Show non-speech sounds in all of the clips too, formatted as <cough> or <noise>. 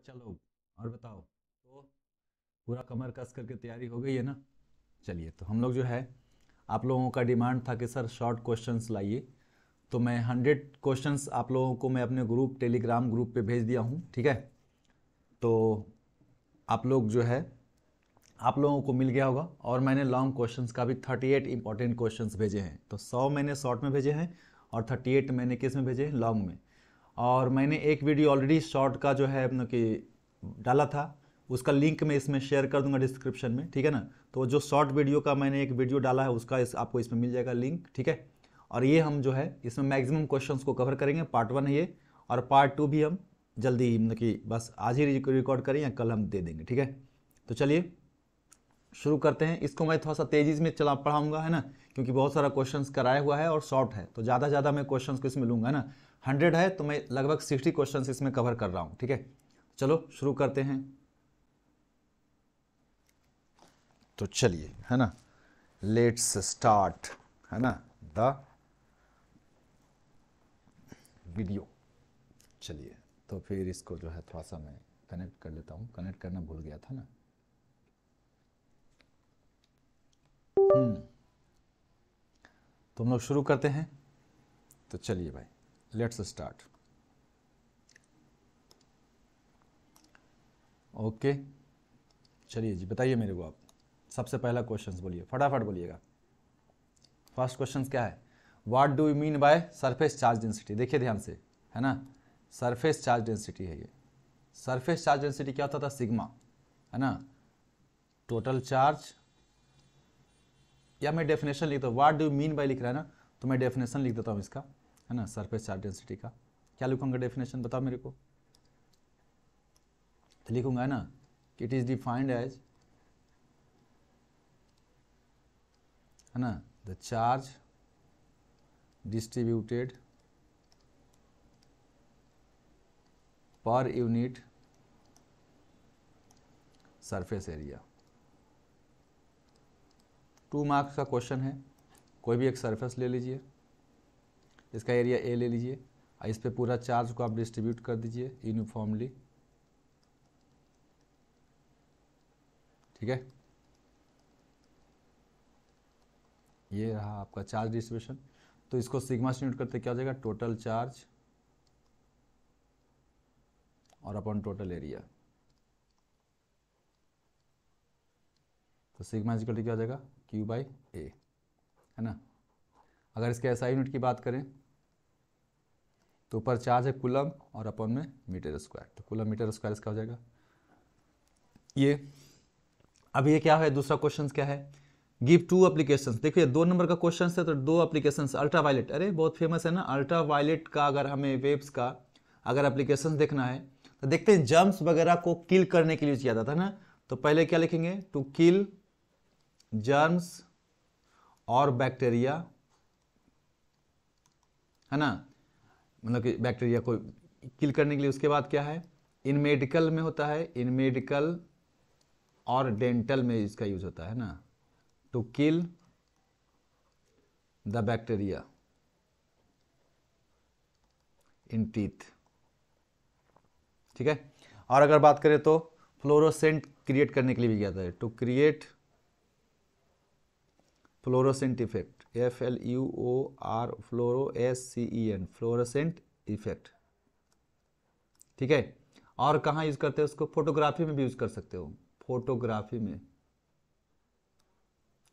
अच्छा लोग और बताओ तो पूरा कमर कस करके तैयारी हो गई है ना चलिए तो हम लोग जो है आप लोगों का डिमांड था कि सर शॉर्ट क्वेश्चंस लाइए तो मैं हंड्रेड क्वेश्चंस आप लोगों को मैं अपने ग्रुप टेलीग्राम ग्रुप पे भेज दिया हूँ ठीक है तो आप लोग जो है आप लोगों को मिल गया होगा और मैंने लॉन्ग क्वेश्चंस का भी थर्टी एट इंपॉर्टेंट क्वेश्चन भेजे हैं तो सौ मैंने शॉर्ट में भेजे हैं और थर्टी एट मैंने किस में भेजे हैं लॉन्ग में और मैंने एक वीडियो ऑलरेडी शॉर्ट का जो है अपना कि डाला था उसका लिंक मैं इसमें शेयर कर दूंगा डिस्क्रिप्शन में ठीक है ना तो जो शॉर्ट वीडियो का मैंने एक वीडियो डाला है उसका इस, आपको इसमें मिल जाएगा लिंक ठीक है और ये हम जो है इसमें मैक्सिमम क्वेश्चंस को कवर करेंगे पार्ट वन है ये और पार्ट टू भी हम जल्दी मतलब कि बस आज ही रिकॉर्ड करें या कल हम दे देंगे ठीक है तो चलिए शुरू करते हैं इसको मैं थोड़ा सा तेज़ी में चला पढ़ाऊँगा है ना क्योंकि बहुत सारा क्वेश्चन कराया हुआ है और शॉर्ट है तो ज़्यादा ज़्यादा मैं क्वेश्चन को इसमें लूँगा ना हंड्रेड है तो मैं लगभग सिक्सटी क्वेश्चन इसमें कवर कर रहा हूँ ठीक है चलो शुरू करते हैं तो चलिए है ना लेट्स स्टार्ट है ना द वीडियो चलिए तो फिर इसको जो है थोड़ा सा मैं कनेक्ट कर लेता हूँ कनेक्ट करना भूल गया था ना तो हम हम्म। लोग शुरू करते हैं तो चलिए भाई let's start ओके चलिए जी बताइए मेरे को आप सबसे पहला क्वेश्चन बोलिए फटाफट बोलिएगा फर्स्ट क्वेश्चन क्या है what do you mean by surface charge density देखिए ध्यान से है ना सरफेस चार्ज डेंसिटी है ये सरफेस चार्ज डेंसिटी क्या होता था सिग्मा है ना टोटल चार्ज या मैं डेफिनेशन लिखता हूँ what do you mean by लिख रहा है ना तो मैं डेफिनेशन लिख देता हूँ इसका है ना सरफेस चार्ज डेंसिटी का क्या लिखूंगा डेफिनेशन बताओ मेरे को तो लिखूंगा है ना कि इट इज़ डिफाइंड एज है ना the charge distributed per unit surface area two marks का क्वेश्चन है कोई भी एक सरफेस ले लीजिए इसका एरिया ए ले लीजिए और इस पर पूरा चार्ज को आप डिस्ट्रीब्यूट कर दीजिए यूनिफॉर्मली ठीक है ये रहा आपका चार्ज डिस्ट्रीब्यूशन तो इसको सिग्मा से यूनिट करते क्या हो जाएगा टोटल चार्ज और अपॉन टोटल एरिया तो सिग्मा इजिकल क्या हो जाएगा क्यू बाई ए है ना अगर इसके एसआई यूनिट की बात करें तो ऊपर चार्ज है कुलम और अपन में मीटर स्क्वायर तो कुलम मीटर स्क्वायर इसका हो जाएगा ये अब ये क्या है दूसरा क्वेश्चन क्या है गिव टू अप्लीकेशन देखिए दो नंबर का क्वेश्चन है तो दो अप्लीकेशन अल्ट्रा वायलेट अरे बहुत फेमस है ना अल्ट्रा वायलेट का अगर हमें वेब्स का अगर अप्लीकेशन देखना है तो देखते हैं जम्प्स वगैरह को किल करने के लिए किया जाता था ना तो पहले क्या लिखेंगे टू किल जर्म्स और बैक्टीरिया है ना मतलब कि बैक्टीरिया को किल करने के लिए उसके बाद क्या है इन मेडिकल में होता है इन मेडिकल और डेंटल में इसका यूज होता है ना to kill the bacteria in teeth ठीक है और अगर बात करें तो फ्लोरोसेंट क्रिएट करने के लिए भी किया जाता है to create fluorescent effect F L U O R fluoro S C E N fluorescent effect ठीक है और कहाँ यूज करते हैं उसको फोटोग्राफी में भी यूज कर सकते हो फोटोग्राफी में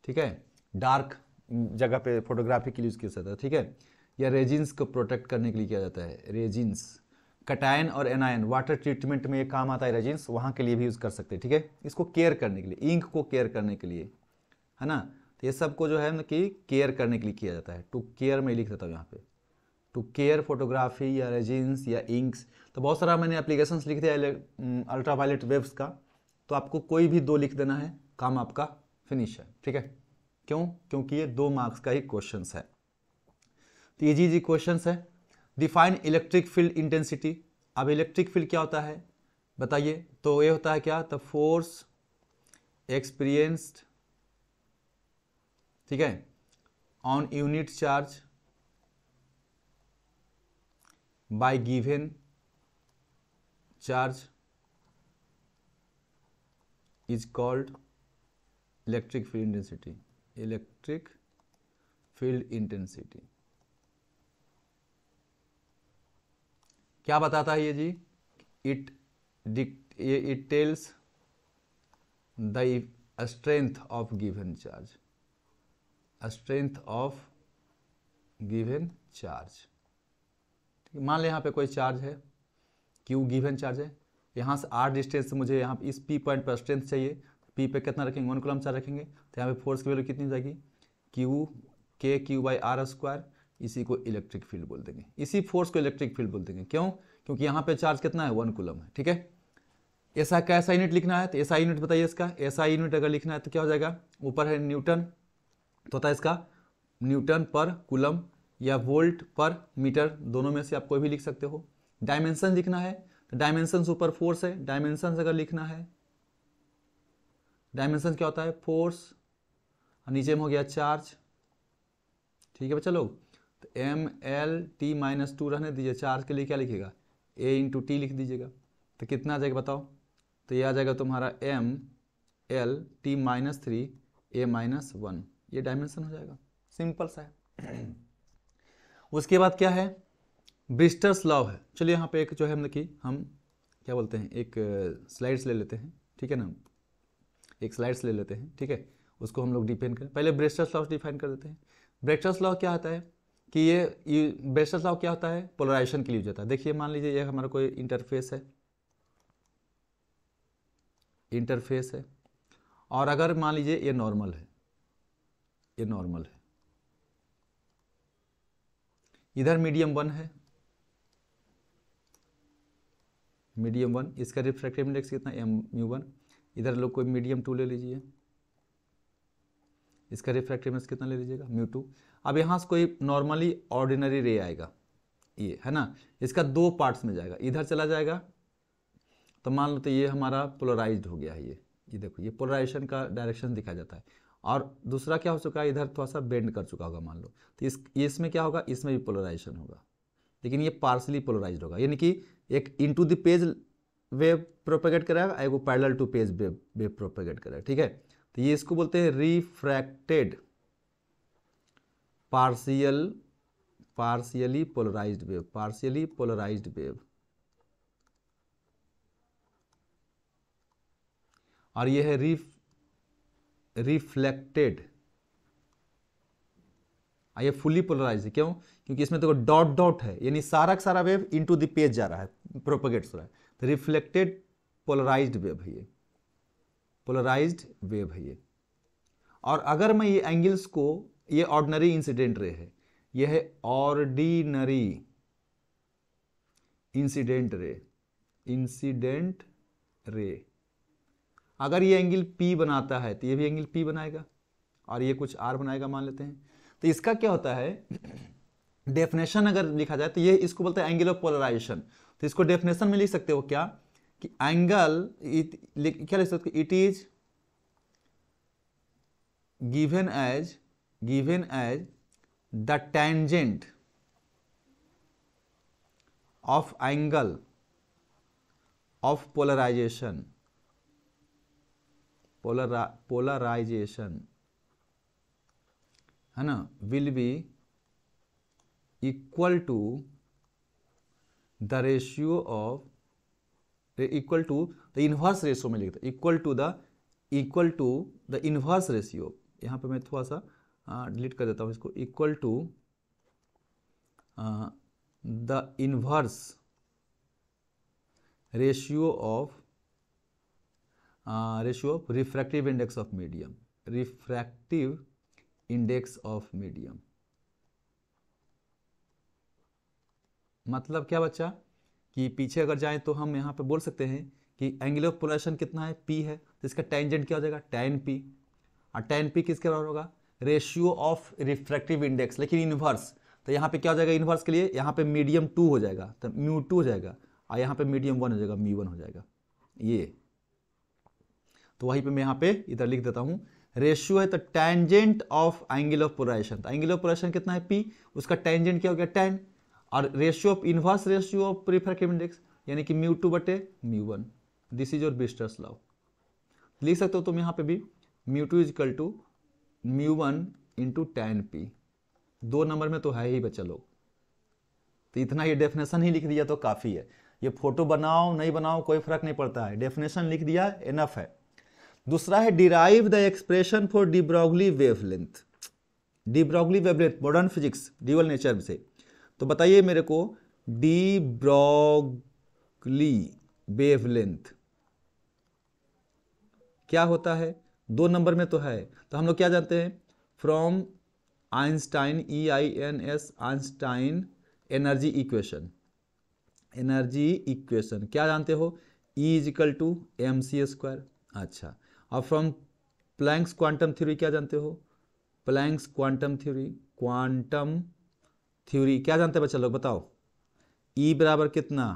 ठीक है डार्क जगह पे फोटोग्राफी के लिए यूज किया जाता है ठीक है या रेजिन्स को प्रोटेक्ट करने के लिए किया जाता है रेजिन्स कटायन और एनायन वाटर ट्रीटमेंट में ये काम आता है रेजिन्स वहाँ के लिए भी यूज़ कर सकते हैं ठीक है इसको केयर करने के लिए इंक को केयर करने के लिए है ना तो ये सब को जो है कि केयर करने के लिए किया जाता है टू केयर मैं लिख देता हूँ यहाँ पे टू केयर फोटोग्राफी या रेजिन्स या इंक्स तो बहुत सारा मैंने एप्लीकेशंस लिख दिया अल्ट्रा वायलेट वेब्स का तो आपको कोई भी दो लिख देना है काम आपका फिनिश है ठीक है क्यों क्योंकि ये दो मार्क्स का ही क्वेश्चन है तो जी जी क्वेश्चन है डिफाइन इलेक्ट्रिक फील्ड इंटेंसिटी अब इलेक्ट्रिक फील्ड क्या होता है बताइए तो ये होता है क्या द फोर्स एक्सपीरियंस्ड ठीक है on unit charge by given charge is called electric field intensity electric field intensity क्या बताता है ये जी इट ये it tells the strength of given charge strength of given charge ठीक है मान लें यहाँ पे कोई चार्ज है क्यू गिवन चार्ज है यहाँ से आर डिस्टेंस से मुझे यहाँ इस पी पॉइंट पर स्ट्रेंथ चाहिए पी पे कितना रखेंगे वन कुलम चार रखेंगे तो यहाँ पे फोर्स की वैल्यू कितनी हो जाएगी क्यू के क्यू बाई आर स्क्वायर इसी को इलेक्ट्रिक फील्ड बोल देंगे इसी फोर्स को इलेक्ट्रिक फील्ड बोल देंगे क्यों क्योंकि यहाँ पे चार्ज कितना है वन कुलम है ठीक है ऐसा कैसा ऐसा यूनिट लिखना है तो ऐसा यूनिट बताइए इसका ऐसा यूनिट अगर लिखना है तो क्या हो जाएगा ऊपर है न्यूटन तो होता है इसका न्यूटन पर कुलम या वोल्ट पर मीटर दोनों में से आप कोई भी लिख सकते हो डायमेंशन लिखना है तो डायमेंशन ऊपर फोर्स है डायमेंशन अगर लिखना है डायमेंशन क्या होता है फोर्स नीचे में हो गया चार्ज ठीक है बच्चा लोग तो M L T minus two रहने दीजिए चार्ज के लिए क्या लिखेगा ए इंटू टी लिख दीजिएगा तो कितना आ जाएगा बताओ तो ये आ जाएगा तुम्हारा M L T minus three A minus one ये डायमेंशन हो जाएगा सिंपल सा है उसके बाद क्या है ब्रिस्टर्स लॉ है चलिए यहाँ पे एक जो है हमने की हम क्या बोलते हैं एक स्लाइड्स ले लेते हैं ठीक है ना एक स्लाइड्स ले लेते हैं ठीक है उसको हम लोग डिफाइन करें पहले ब्रेस्टर्स लॉ डिफाइन कर देते हैं ब्रेस्टर्स लॉ क्या होता है कि ये ब्रेस्टर्स लॉ क्या होता है पोलराइजेशन के लिए जाता है देखिए मान लीजिए ये हमारा कोई इंटरफेस है इंटरफेस है और अगर मान लीजिए ये नॉर्मल है ये नॉर्मल है इधर मीडियम वन है मीडियम वन इसका रिफ्रैक्टिव इंडेक्स कितना एम यू वन इधर लोग कोई मीडियम टू ले लीजिए इसका रिफ्रैक्टिव इंडेक्स कितना ले लीजिएगा म्यू टू अब यहाँ से कोई नॉर्मली ऑर्डिनरी रे आएगा ये है ना इसका दो पार्ट्स में जाएगा इधर चला जाएगा तो मान लो तो ये हमारा पोलराइज्ड हो गया है ये ये देखो ये पोलराइजेशन का डायरेक्शन दिखा जाता है और दूसरा क्या हो चुका है इधर थोड़ा सा बेंड कर चुका होगा मान लो तो इस इसमें क्या होगा इसमें भी पोलराइजेशन होगा लेकिन ये पार्सली पोलराइज होगा यानी कि एक into the page wave propagate करेगा एगो parallel to page wave wave propagate करेगा ठीक है तो ये इसको बोलते हैं refracted partial partially polarize wave partially polarize wave और ये है रिफ रिफ्लेक्टेड हाँ, ये फुली पोलराइज क्यों क्योंकि इसमें देखो डॉट डॉट है यानी सारा का सारा वेव इनटू टू पेज जा रहा है हो रहा है तो रिफ्लेक्टेड पोलराइज्ड वेव है ये पोलराइज्ड वेव है ये और अगर मैं ये एंगल्स को ये ऑर्डनरी इंसिडेंट रे है ये है ordinary incident ray incident ray अगर ये एंगल पी बनाता है तो ये भी एंगल पी बनाएगा और ये कुछ आर बनाएगा मान लेते हैं तो इसका क्या होता है डेफिनेशन अगर लिखा जाए तो ये इसको बोलते हैं एंगल ऑफ पोलराइजेशन तो इसको डेफिनेशन में लिख सकते हो क्या कि एंगल क्या लिख सकते it is given as given as the tangent of angle of polarization polarization है ना will be equal to the ratio of equal to the inverse ratio में लिखता equal to the equal to the inverse ratio यहां पे मैं थोड़ा सा delete कर देता हूं इसको equal to the inverse ratio of ratio of refractive index of medium refractive index of medium मतलब क्या बच्चा कि पीछे अगर जाएं तो हम यहाँ पे बोल सकते हैं कि एंगल ऑफ पोलेशन कितना है पी है तो इसका टेंजेंट क्या हो जाएगा टेन पी और टेन पी किसके बराबर होगा रेशियो ऑफ रिफ्रैक्टिव इंडेक्स लेकिन इनवर्स तो यहाँ पे क्या हो जाएगा इनवर्स के लिए यहाँ पे मीडियम टू हो जाएगा तो म्यू टू हो जाएगा और यहाँ पे मीडियम वन हो जाएगा म्यू वन हो जाएगा ये तो वहीं पे मैं यहाँ पे इधर लिख देता हूँ रेशियो है तो tangent of angle of polarization angle of polarization कितना है पी उसका टेंजेंट क्या हो गया टेन और ratio of inverse ratio of refractive index यानी कि म्यू टू बटे mu one this is your Brewster's law लिख सकते हो तुम यहाँ पे भी mu two equal to mu one into tan P दो नंबर में तो है ही बच्चा लोग तो इतना ये डेफिनेशन ही लिख दिया तो काफ़ी है ये फोटो बनाओ नहीं बनाओ कोई फर्क नहीं पड़ता है डेफिनेशन लिख दिया इनफ है दूसरा है derive the expression for de Broglie wavelength de Broglie wavelength modern physics dual nature से तो बताइए मेरे को डिब्रॉगली वेवलेंथ क्या होता है दो नंबर में तो है तो हम लोग क्या जानते हैं from Einstein E I N S Einstein energy equation energy equation क्या जानते हो E equal to M C square अच्छा अब फ्रॉम प्लैंक्स क्वांटम थ्योरी क्या जानते हो Planck's quantum theory quantum theory क्या जानते हैं बच्चा लोग बताओ ई e बराबर कितना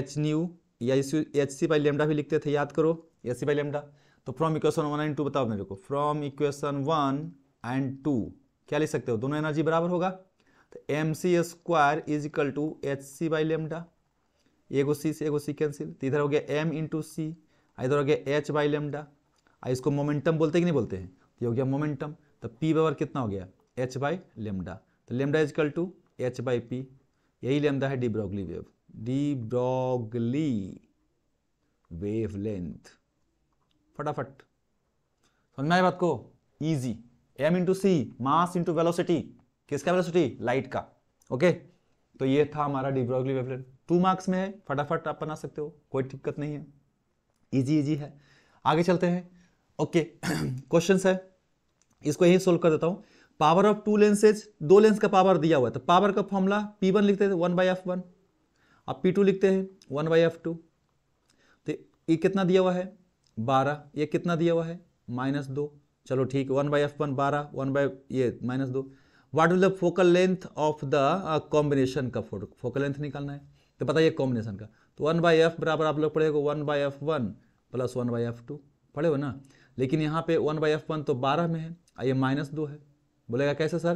एच न्यू या एच सी बाई लेमडा भी लिखते थे याद करो एच सी बाई लेमडा तो from equation one and two बताओ मेरे को from equation one and two क्या लिख सकते हो दोनों एनर्जी बराबर होगा तो M C square is equal to H C by lambda एगो सी से एगो सी कैंसिल तो इधर हो गया एम इंटू सी इधर हो गया एच बाई लेमडा इसको मोमेंटम बोलते कि नहीं बोलते हैं ये हो गया मोमेंटम तो पी बावर कितना हो गया एच बाई लेमडा तो lambda is equal to H by P यही लेमडा है de Broglie wave de Broglie wave length फटाफट समझ में आई बात को ईजी M into C mass into velocity किसका वेलोसिटी लाइट का ओके तो ये था हमारा de de Broglie wavelength two marks में है फटाफट आप बना सकते हो कोई दिक्कत नहीं है इजी इजी है आगे चलते हैं ओके क्वेश्चन <clears throat> है इसको यही सोल्व कर देता हूँ पावर ऑफ टू लेंसेज दो लेंस का पावर दिया हुआ है तो पावर का फॉर्मूला पी वन लिखते थे वन बाई एफ वन अब पी टू लिखते हैं वन बाई एफ टू तो ये कितना दिया हुआ है बारह ये कितना दिया हुआ है माइनस दो चलो ठीक वन बाई एफ वन बारह वन बाई ये माइनस दो what is the focal length of the combination का फोटो फोकल लेंथ निकालना है तो बताइए कॉम्बिनेशन का तो वन बाई एफ बराबर आप लोग पढ़ेगा one by F one plus one by F two पढ़े हो ना लेकिन यहाँ पे वन बाई एफ वन तो बारह में है और ये माइनस दो है बोलेगा कैसे सर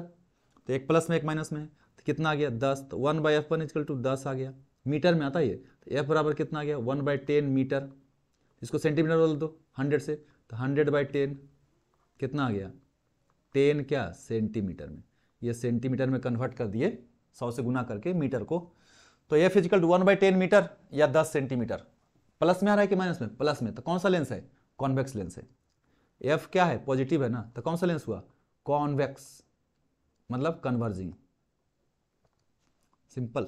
तो एक प्लस में एक माइनस में है तो कितना आ गया दस तो one by F one equal to दस आ गया मीटर में आता है ये तो एफ बराबर कितना आ गया वन बाई टेन मीटर इसको सेंटीमीटर बोल दो हंड्रेड से तो हंड्रेड बाई टेन कितना आ गया टेन क्या सेंटीमीटर में ये सेंटीमीटर में कन्वर्ट कर दिए सौ से गुना करके मीटर को तो A equal to one by ten metre या दस सेंटीमीटर प्लस में आ रहा है कि माइनस में प्लस में तो कौन सा लेंस है कॉन्वेक्स लेंस है एफ क्या है पॉजिटिव है ना तो कौन सा लेंस हुआ कॉन्वेक्स मतलब converging simple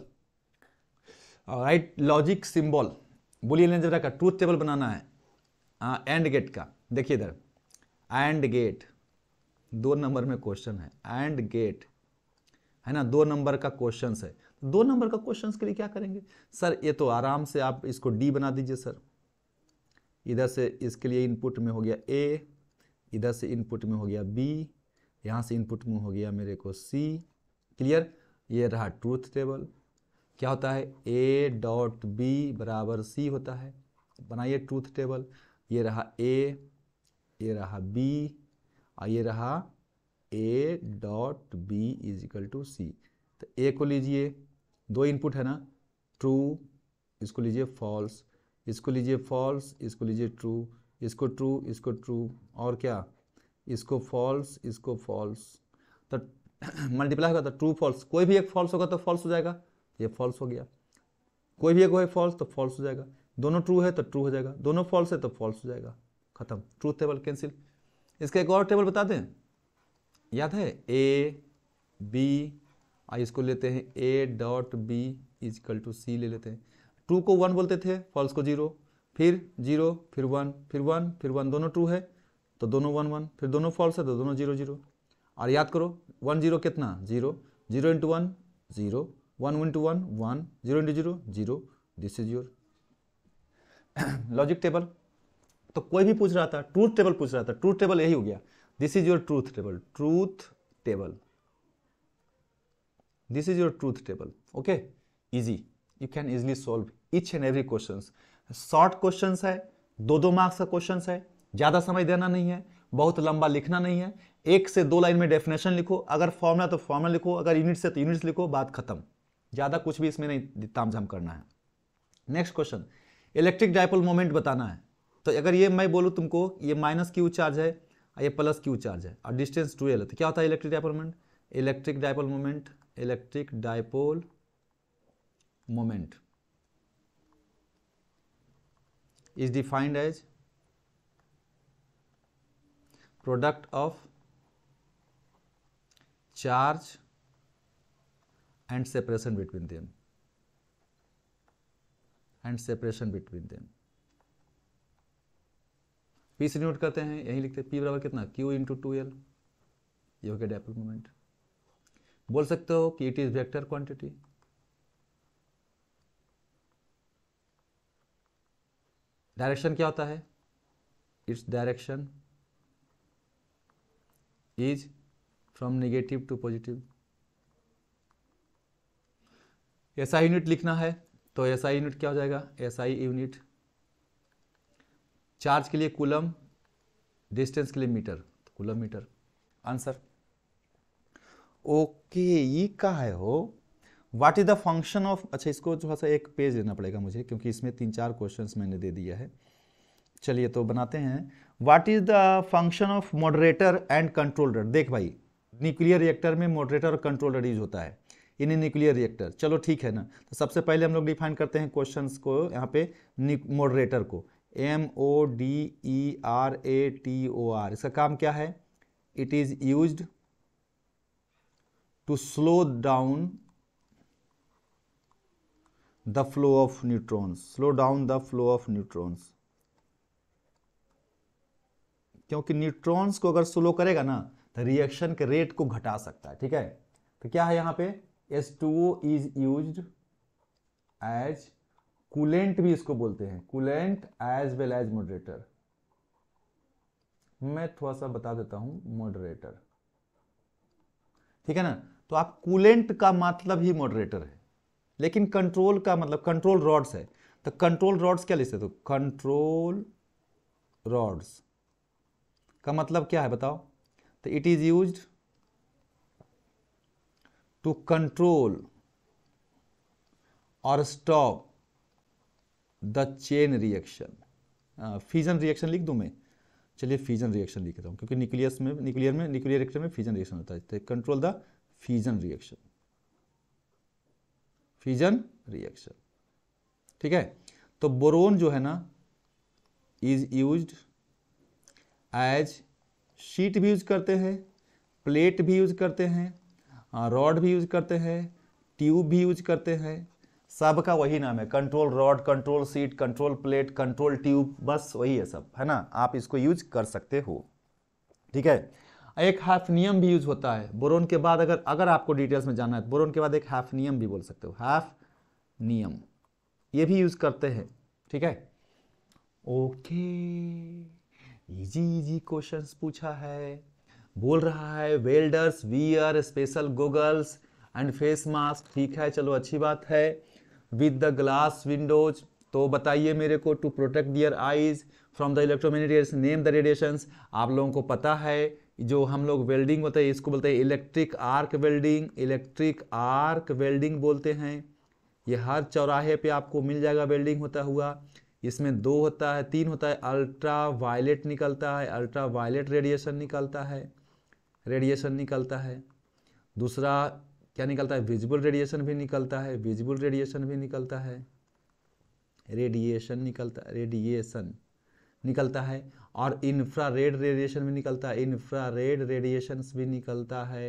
right logic symbol बोलिए लेंस का ट्रूथ टेबल बनाना है एंड गेट का देखिए इधर एंड गेट दो नंबर में क्वेश्चन है एंड गेट है ना दो नंबर का क्वेश्चन है तो दो नंबर का क्वेश्चन के लिए क्या करेंगे सर ये तो आराम से आप इसको डी बना दीजिए सर इधर से इसके लिए इनपुट में हो गया ए इधर से इनपुट में हो गया बी यहाँ से इनपुट में हो गया मेरे को सी क्लियर ये रहा ट्रूथ टेबल क्या होता है ए डॉट बी बराबर सी होता है बनाइए ट्रूथ टेबल ये रहा ए ये रहा बी और ये रहा A dot B is equal to C तो ए को लीजिए दो इनपुट है ना ट्रू इसको लीजिए फॉल्स इसको लीजिए फॉल्स इसको लीजिए ट्रू इसको ट्रू इसको ट्रू और क्या इसको फॉल्स इसको फॉल्स तो मल्टीप्लाई <clears throat> होगा तो ट्रू फॉल्स कोई भी एक फॉल्स होगा तो फॉल्स हो जाएगा ये फॉल्स हो गया कोई भी एक हो फॉल्स तो फॉल्स हो जाएगा दोनों ट्रू है तो ट्रू हो जाएगा दोनों फॉल्स है तो फॉल्स हो जाएगा खत्म ट्रू टेबल कैंसिल इसका एक और टेबल बता दें याद है ए बी आइए इसको लेते हैं A dot B equal to C ले लेते हैं टू को वन बोलते थे फॉल्स को जीरो फिर जीरो फिर वन फिर वन फिर वन दोनों टू है तो दोनों वन वन फिर दोनों फॉल्स है तो दोनों जीरो जीरो और याद करो वन जीरो कितना zero zero into one zero one into one one zero into zero zero this is your logic table तो कोई भी पूछ रहा था ट्रूथ टेबल पूछ रहा था ट्रूथ टेबल यही हो गया this is your truth table truth table this is your truth table okay easy you can easily solve each and every question short question है दो दो मार्क्स का क्वेश्चन है ज्यादा समय देना नहीं है बहुत लंबा लिखना नहीं है एक से दो लाइन में डेफिनेशन लिखो अगर फॉर्मूला तो फॉर्मुला लिखो अगर यूनिट से तो यूनिट्स लिखो बात खत्म ज़्यादा कुछ भी इसमें नहीं तामझाम करना है next question electric dipole moment बताना है तो अगर ये मैं बोलूँ तुमको ये माइनस क्यू चार्ज है हाँ, ये प्लस क्यू चार्ज है और डिस्टेंस ट्वेल्व है तो क्या होता है electric dipole moment electric dipole moment electric dipole moment is defined as product of charge and separation between them and separation between them P से नोट करते हैं यहीं लिखते हैं पी बराबर कितना क्यू इंटू टू एल ये हो गया डाइपोल मोमेंट बोल सकते हो कि it is vector quantity direction क्या होता है its direction is from negative to positive SI unit लिखना है तो एसआई यूनिट क्या हो जाएगा एसआई यूनिट चार्ज के लिए कूलम डिस्टेंस के लिए मीटर तो कूलम मीटर आंसर ओके ये कहा है हो what is the function of अच्छा इसको थोड़ा सा एक पेज देना पड़ेगा मुझे क्योंकि इसमें तीन चार क्वेश्चंस मैंने दे दिया है चलिए तो बनाते हैं what is the function of moderator and controller देख भाई न्यूक्लियर रिएक्टर में मॉडरेटर और कंट्रोलर यूज होता है इन न्यूक्लियर रिएक्टर चलो ठीक है ना तो सबसे पहले हम लोग डिफाइन करते हैं क्वेश्चन को यहाँ पे मॉडरेटर को M O D E R A T O R इसका काम क्या है it is use to slow down the flow of neutrons slow down the flow of neutrons क्योंकि न्यूट्रॉन्स को अगर स्लो करेगा ना तो रिएक्शन के रेट को घटा सकता है ठीक है तो क्या है यहां पे S two O is use as coolant भी इसको बोलते हैं coolant as well as moderator मैं थोड़ा सा बता देता हूं मॉडरेटर ठीक है ना तो आप कूलेंट का मतलब ही मॉडरेटर है लेकिन कंट्रोल का मतलब कंट्रोल रॉड्स है तो कंट्रोल रॉड्स क्या लिखते तो कंट्रोल रॉड्स का मतलब क्या है बताओ तो it is use to control और stop the chain reaction fission हाँ, रिएक्शन लिख दूं मैं चलिए फीजन रिएक्शन लिख रहा हूँ क्योंकि न्यूक्लियस में न्यूक्लियर में न्यूक्लियर रिएक्टर में फीजन रिएक्शन होता है control the fission reaction fission reaction ठीक है तो बोरोन जो है ना इज यूज एज शीट भी यूज करते हैं प्लेट भी यूज करते हैं रॉड हाँ, भी यूज करते हैं ट्यूब भी यूज करते हैं सबका वही नाम है control rod control sheet control plate control tube बस वही है सब है ना आप इसको यूज कर सकते हो ठीक है एक नियम भी यूज होता है बोरोन के बाद अगर अगर आपको डिटेल्स में जानना है तो बोरोन के बाद एक नियम भी बोल सकते हो हैफ नियम ये भी यूज करते हैं ठीक है ओके इजी इजी क्वेश्चंस पूछा है बोल रहा है welders wear special goggles and face mask ठीक है चलो अच्छी बात है विद द ग्लास विंडोज तो बताइए मेरे को to protect their eyes from the electromagnetic name the radiations आप लोगों को पता है जो हम लोग वेल्डिंग होता है इसको बोलते हैं electric arc welding electric arc welding बोलते हैं ये हर चौराहे पे आपको मिल जाएगा वेल्डिंग होता हुआ इसमें दो होता है तीन होता है अल्ट्रा वायलेट निकलता है अल्ट्रा वायलेट रेडिएशन निकलता है रेडिएशन निकलता है दूसरा क्या निकलता है विजिबल रेडिएशन भी निकलता है विजिबल रेडिएशन भी निकलता है रेडिएशन निकलता रेडिएशन निकलता है और इन्फ्रा रेड रेडिएशन भी निकलता है इन्फ्रा रेड रेडिएशन भी निकलता है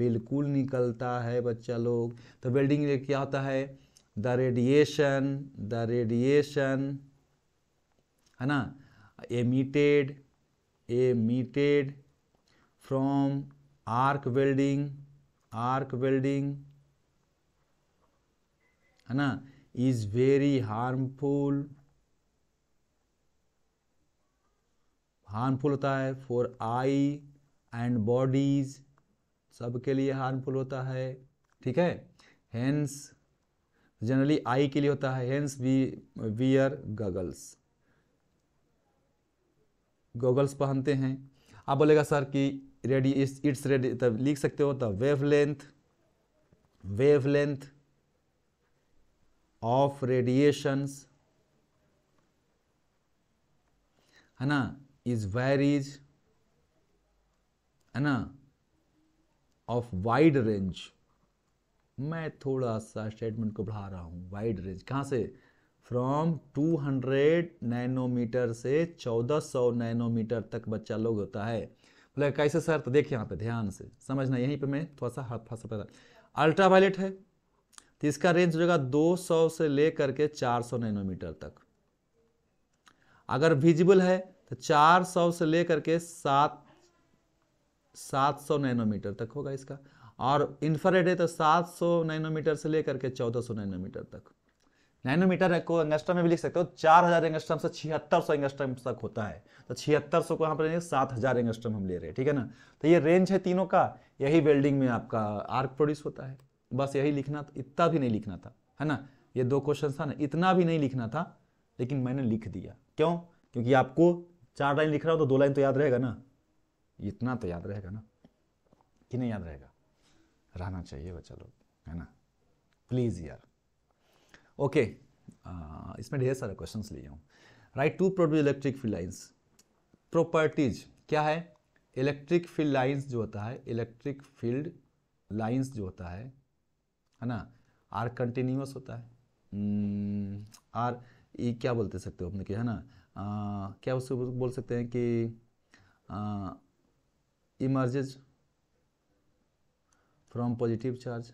बिल्कुल निकलता है बच्चा लोग तो वेल्डिंग क्या होता है द रेडिएशन द रेडिएशन है ना emitted emitted from arc welding arc welding है ना इज वेरी हार्मफुल हार्मफुल होता है फॉर आई एंड बॉडीज सबके लिए हार्मफुल होता है ठीक है हेंस जनरली आई के लिए होता है hence we wear goggles goggles पहनते हैं आप बोलेगा सर कि रेडी इट्स रेडी तब लिख सकते हो तब wave length wave length of radiations है ना इज वेरीज है ना ऑफ वाइड रेंज मैं थोड़ा सा स्टेटमेंट को बढ़ा रहा हूं वाइड रेंज कहां से फ्रॉम 200 नैनोमीटर से 1400 नैनोमीटर तक बच्चा लोग होता है लगे कैसे सर तो देखिए यहाँ पे ध्यान से समझना यहीं पे मैं थोड़ा सा हाथ फंस अल्ट्रा वायलेट है तो इसका रेंज हो जाएगा 200 से लेकर के 400 नैनोमीटर तक अगर विजिबल है तो 400 से लेकर के सात 700 नैनोमीटर तक होगा इसका और इंफ्रारेड है तो 700 नैनोमीटर से लेकर के 1400 नैनोमीटर तक नैनोमीटर को एंगस्ट्रम में भी लिख सकते हो चार हजार एंगस्ट्रम से छिहत्तर सौ एंगस्ट्रम तक होता है तो छिहत्तर सौ को यहाँ पर सात हजार एंगस्ट्रम हम ले रहे हैं ठीक है ना तो ये रेंज है तीनों का यही वेल्डिंग में आपका आर्क प्रोड्यूस होता है बस यही लिखना इतना भी नहीं लिखना था है ना ये दो क्वेश्चन था ना इतना भी नहीं लिखना था लेकिन मैंने लिख दिया क्यों क्योंकि आपको चार लाइन लिख रहा हो तो दो लाइन तो याद रहेगा ना इतना तो याद रहेगा ना कि नहीं याद रहेगा रहना चाहिए बच्चा लोग है ना प्लीज़ यार ओके okay, uh, इसमें ढेर सारे क्वेश्चन लिए हूँ write to produce electric field lines properties क्या है इलेक्ट्रिक फील्ड लाइन्स जो होता है इलेक्ट्रिक फील्ड लाइन्स जो होता है है ना आर कंटिन्यूस होता है आर hmm, ये e क्या बोलते सकते हो अपने के है ना आ, uh, क्या उसको बोल सकते हैं कि इमर्जेज फ्रॉम पॉजिटिव चार्ज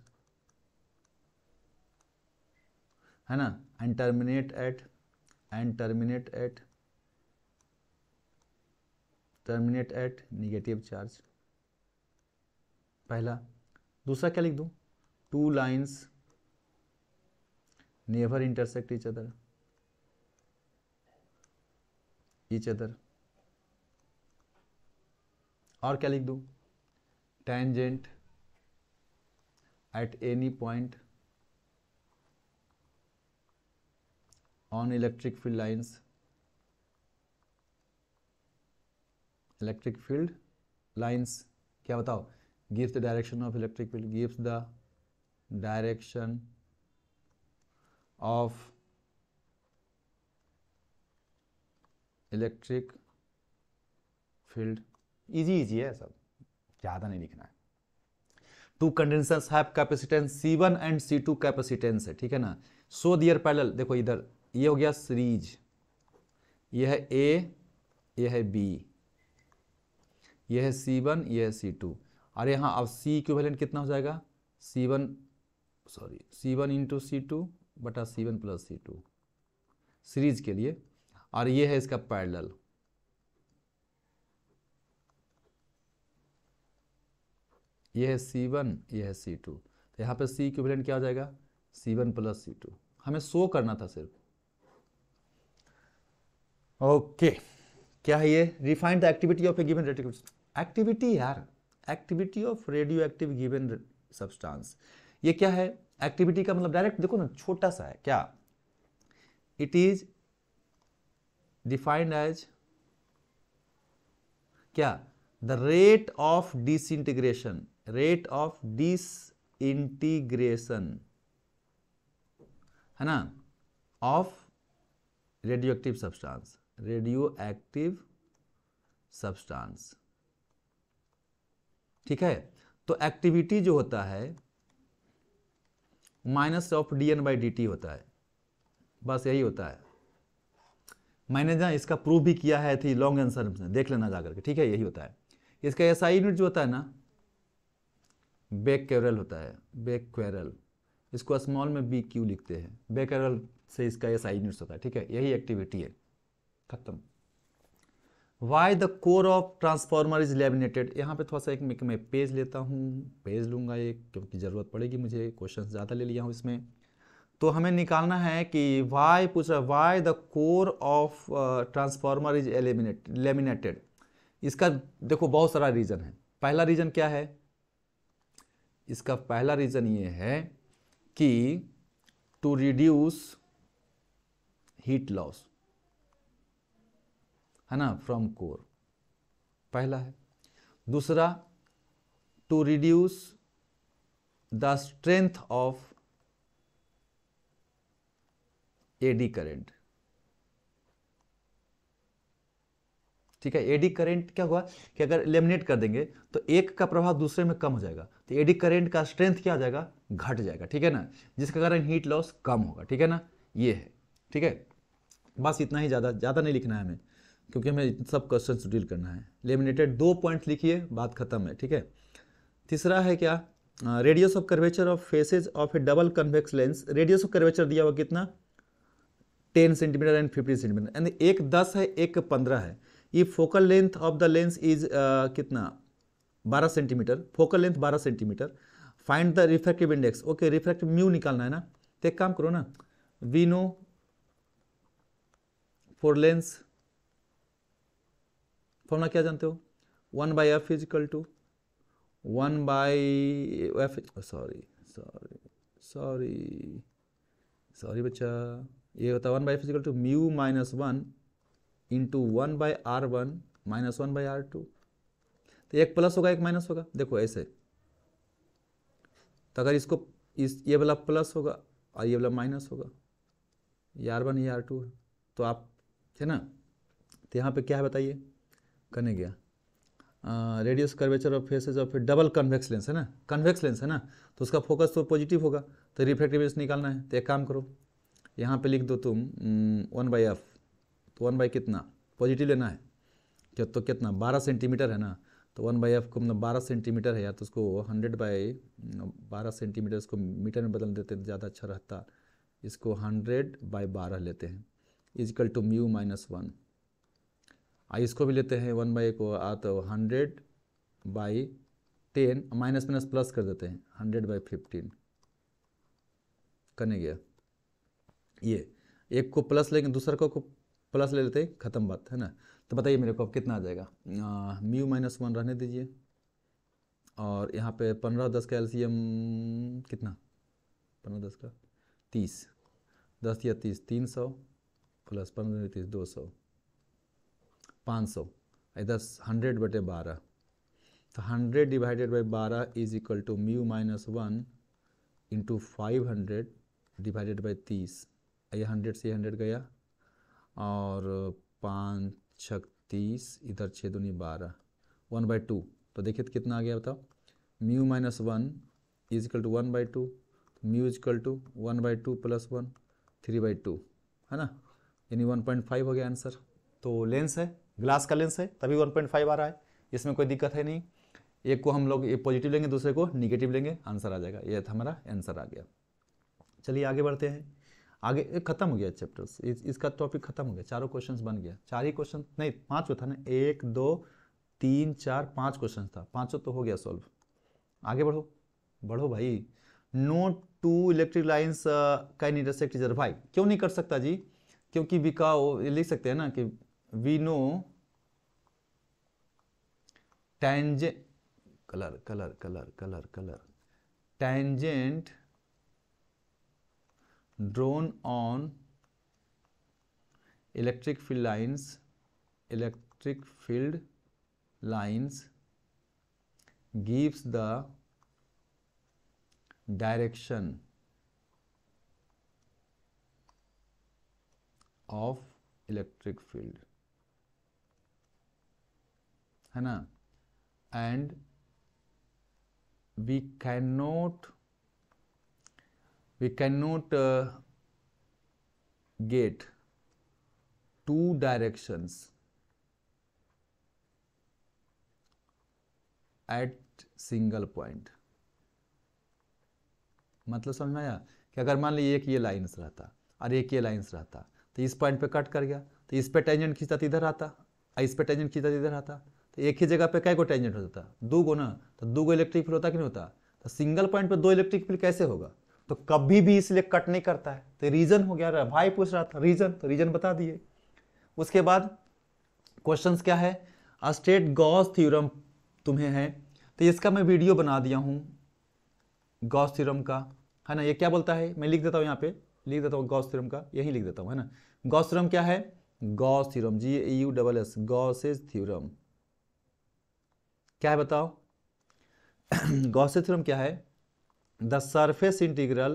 है ना and terminate at and terminate at terminate at negative charge पहला दूसरा क्या लिख दूँ two lines never intersect each other each other और क्या लिख दूँ tangent at any point on electric field lines electric field lines क्या बताओ gives the direction of electric field gives the direction of electric field easy easy है सब ज़्यादा नहीं लिखना है two condensers have capacitance C1 and C2 capacitance है ठीक है ना सो दियर पैरेलल देखो इधर ये हो गया सीरीज यह है ए यह है बी यह है सी वन यह है सी टू और यहाँ अब सी इक्विवेलेंट कितना हो जाएगा C one sorry C one into C two बटा C one plus C two series के लिए और यह है इसका पैरेलल ये है सी वन यह है सी टू तो यहाँ पर सी इक्विवेलेंट क्या हो जाएगा C one plus C two हमें शो करना था सिर्फ ओके क्या है ये refined the activity of a given activity यार activity of radioactive given substance ये क्या है एक्टिविटी का मतलब डायरेक्ट देखो ना छोटा सा है क्या इट इज डिफाइंड एज क्या the rate of disintegration rate of disintegration है ना of radioactive substance radioactive substance ठीक है तो एक्टिविटी जो होता है minus of D N by D T होता है बस यही होता है मैंने जहां इसका प्रूव भी किया है थी लॉन्ग आंसर में देख लेना जाकर के ठीक है यही होता है इसका एस आई यूनिट जो होता है ना बेक क्वेरल होता है बेक क्वेरल इसको स्मॉल में बी क्यू लिखते हैं बेक क्वेरल से इसका एस आई यूनिट होता है ठीक है यही एक्टिविटी है खत्म why the core of transformer is laminated यहाँ पे थोड़ा सा एक मैं, मैं पेज लेता हूँ पेज लूंगा एक क्योंकि ज़रूरत पड़ेगी मुझे क्वेश्चन ज़्यादा ले लिया हूँ इसमें तो हमें निकालना है कि वाई पूछ रहा why the core of transformer is eliminate laminated इसका देखो बहुत सारा रीज़न है पहला रीज़न क्या है इसका पहला रीज़न ये है कि टू रिड्यूस हीट लॉस है ना फ्रॉम कोर पहला है दूसरा to reduce the strength of eddy current ठीक है एडी करेंट क्या हुआ कि अगर लेमिनेट कर देंगे तो एक का प्रभाव दूसरे में कम हो जाएगा तो एडी करेंट का स्ट्रेंथ क्या हो जाएगा घट जाएगा ठीक है ना जिसके कारण हीट लॉस कम होगा ठीक है ना ये है ठीक है बस इतना ही ज़्यादा ज़्यादा नहीं लिखना है हमें क्योंकि हमें सब क्वेश्चन डील करना है लेमिनेटेड दो पॉइंट लिखिए बात खत्म है ठीक है तीसरा है क्या radius of curvature of faces of a double convex lens radius of curvature दिया हुआ कितना ten centimetre and fifteen centimetre and एक दस है एक पंद्रह है ये focal length of the lens is कितना बारह सेंटीमीटर फोकल लेंथ बारह centimetre find the refractive index okay refractive mu निकालना है ना तो एक काम करो ना we know for lens formula क्या जानते हो one by F is equal to one by F sorry sorry sorry sorry बच्चा ये होता है one by is equal to mu minus one into one by R one minus one by R two तो एक plus होगा एक माइनस होगा देखो ऐसे तो अगर इसको इस ये वाला प्लस होगा और ये वाला माइनस होगा ये आर वन ये आर टू है तो आप है ना तो यहाँ पे क्या है बताइए करने गया radius curvature of faces of double convex lens है ना कन्वेक्स लेंस है ना तो उसका फोकस तो पॉजिटिव होगा तो रिफ्लेक्टिव निकालना है तो एक काम करो यहाँ पे लिख दो तुम वन बाई एफ तो वन बाई कितना पॉजिटिव लेना है क्या तो कितना बारह सेंटीमीटर है ना तो वन बाई एफ को मतलब बारह सेंटीमीटर है यार तो उसको हंड्रेड हम्म, बाई बारह सेंटीमीटर उसको मीटर में बदल देते ज़्यादा अच्छा रहता इसको हंड्रेड बाई बारह लेते हैं is equal to mu minus one आइए इसको भी लेते हैं वन बाई को आ तो hundred by ten minus minus plus कर देते हैं हंड्रेड बाई फिफ्टीन करने गया ये एक को प्लस लेकिन दूसरे को, को प्लस ले लेते हैं ख़त्म बात है ना तो बताइए मेरे को अब कितना आ जाएगा म्यू माइनस वन रहने दीजिए और यहाँ पे पंद्रह दस का एलसीएम कितना पंद्रह दस का तीस दस या तीस तीन सौ प्लस पंद्रह तीस दो सौ पाँच सौ इधर हंड्रेड बटे बारह तो हंड्रेड डिवाइडेड बाई बारह is equal to mu minus one into five hundred divided by तीस ये हंड्रेड से हंड्रेड गया और पाँच छक तीस इधर छः दूनी बारह वन बाई टू तो देखिए तो कितना आ गया बताओ mu minus one is equal to one by two mu is equal to one by two plus one three by two है ना यानी वन पॉइंट फाइव हो गया आंसर तो लेंस है ग्लास का लेंस है तभी 1.5 आ रहा है इसमें कोई दिक्कत है नहीं एक को हम लोग ये पॉजिटिव लेंगे दूसरे को निगेटिव लेंगे आंसर आ जाएगा ये था हमारा आंसर आ गया चलिए आगे बढ़ते हैं आगे खत्म हो गया चैप्टर्स इस, इसका टॉपिक खत्म हो गया चारों क्वेश्चंस बन गया चार ही क्वेश्चन नहीं पाँच था ना एक दो तीन चार पाँच क्वेश्चन था पाँचों तो हो गया सॉल्व आगे बढ़ो बढ़ो भाई नो टू इलेक्ट्रिक लाइन्स का इंटरसेक्ट इजर भाई क्यों नहीं कर सकता जी क्योंकि बिकाओ वो लिख सकते हैं ना कि we know tangent color color color color color tangent drawn on electric field lines electric field lines gives the direction of electric field है ना and we can not we can not get two directions at single point मतलब समझ में आया कि अगर मान लीजिए एक ये लाइन्स रहता और एक ये लाइन्स रहता तो इस पॉइंट पे कट कर गया तो इस पे टेंजेंट खींचता तो इधर आता और इस पे टेंजेंट खींचता तो इधर आता तो एक ही जगह पे कै को टेंजेंट हो जाता दो गो ना तो दो गो इलेक्ट्रिक फील्ड होता कि नहीं होता तो सिंगल पॉइंट पे दो इलेक्ट्रिक फील्ड कैसे होगा तो कभी भी इसलिए कट नहीं करता है तो रीजन हो गया भाई पूछ रहा था रीजन तो रीजन बता दिए उसके बाद क्वेश्चन क्या है स्टेट गॉस थ्योरम तुम्हें है तो इसका मैं वीडियो बना दिया हूँ गॉस थ्योरम का है ना ये क्या बोलता है मैं लिख देता हूँ यहाँ पे लिख देता हूँ गॉस थ्योरम का यही लिख देता हूँ है ना गॉस थ्योरम क्या है Gauss theorem G U double S Gauss's theorem क्या है बताओ <clears throat> गौसे क्या है the surface integral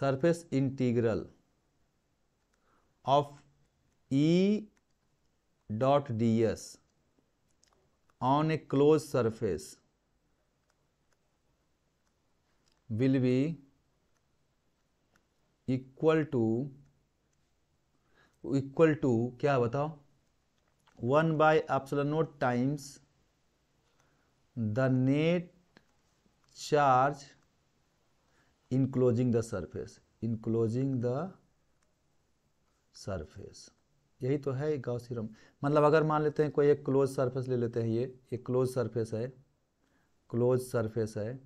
surface integral of E e dot D S on a close surface will be equal to equal to क्या बताओ one by epsilon naught times the net charge enclosing the surface enclosing the surface यही तो है गौसीरम मतलब अगर मान लेते हैं कोई एक क्लोज सरफेस ले लेते हैं ये एक क्लोज सरफेस है क्लोज सरफेस है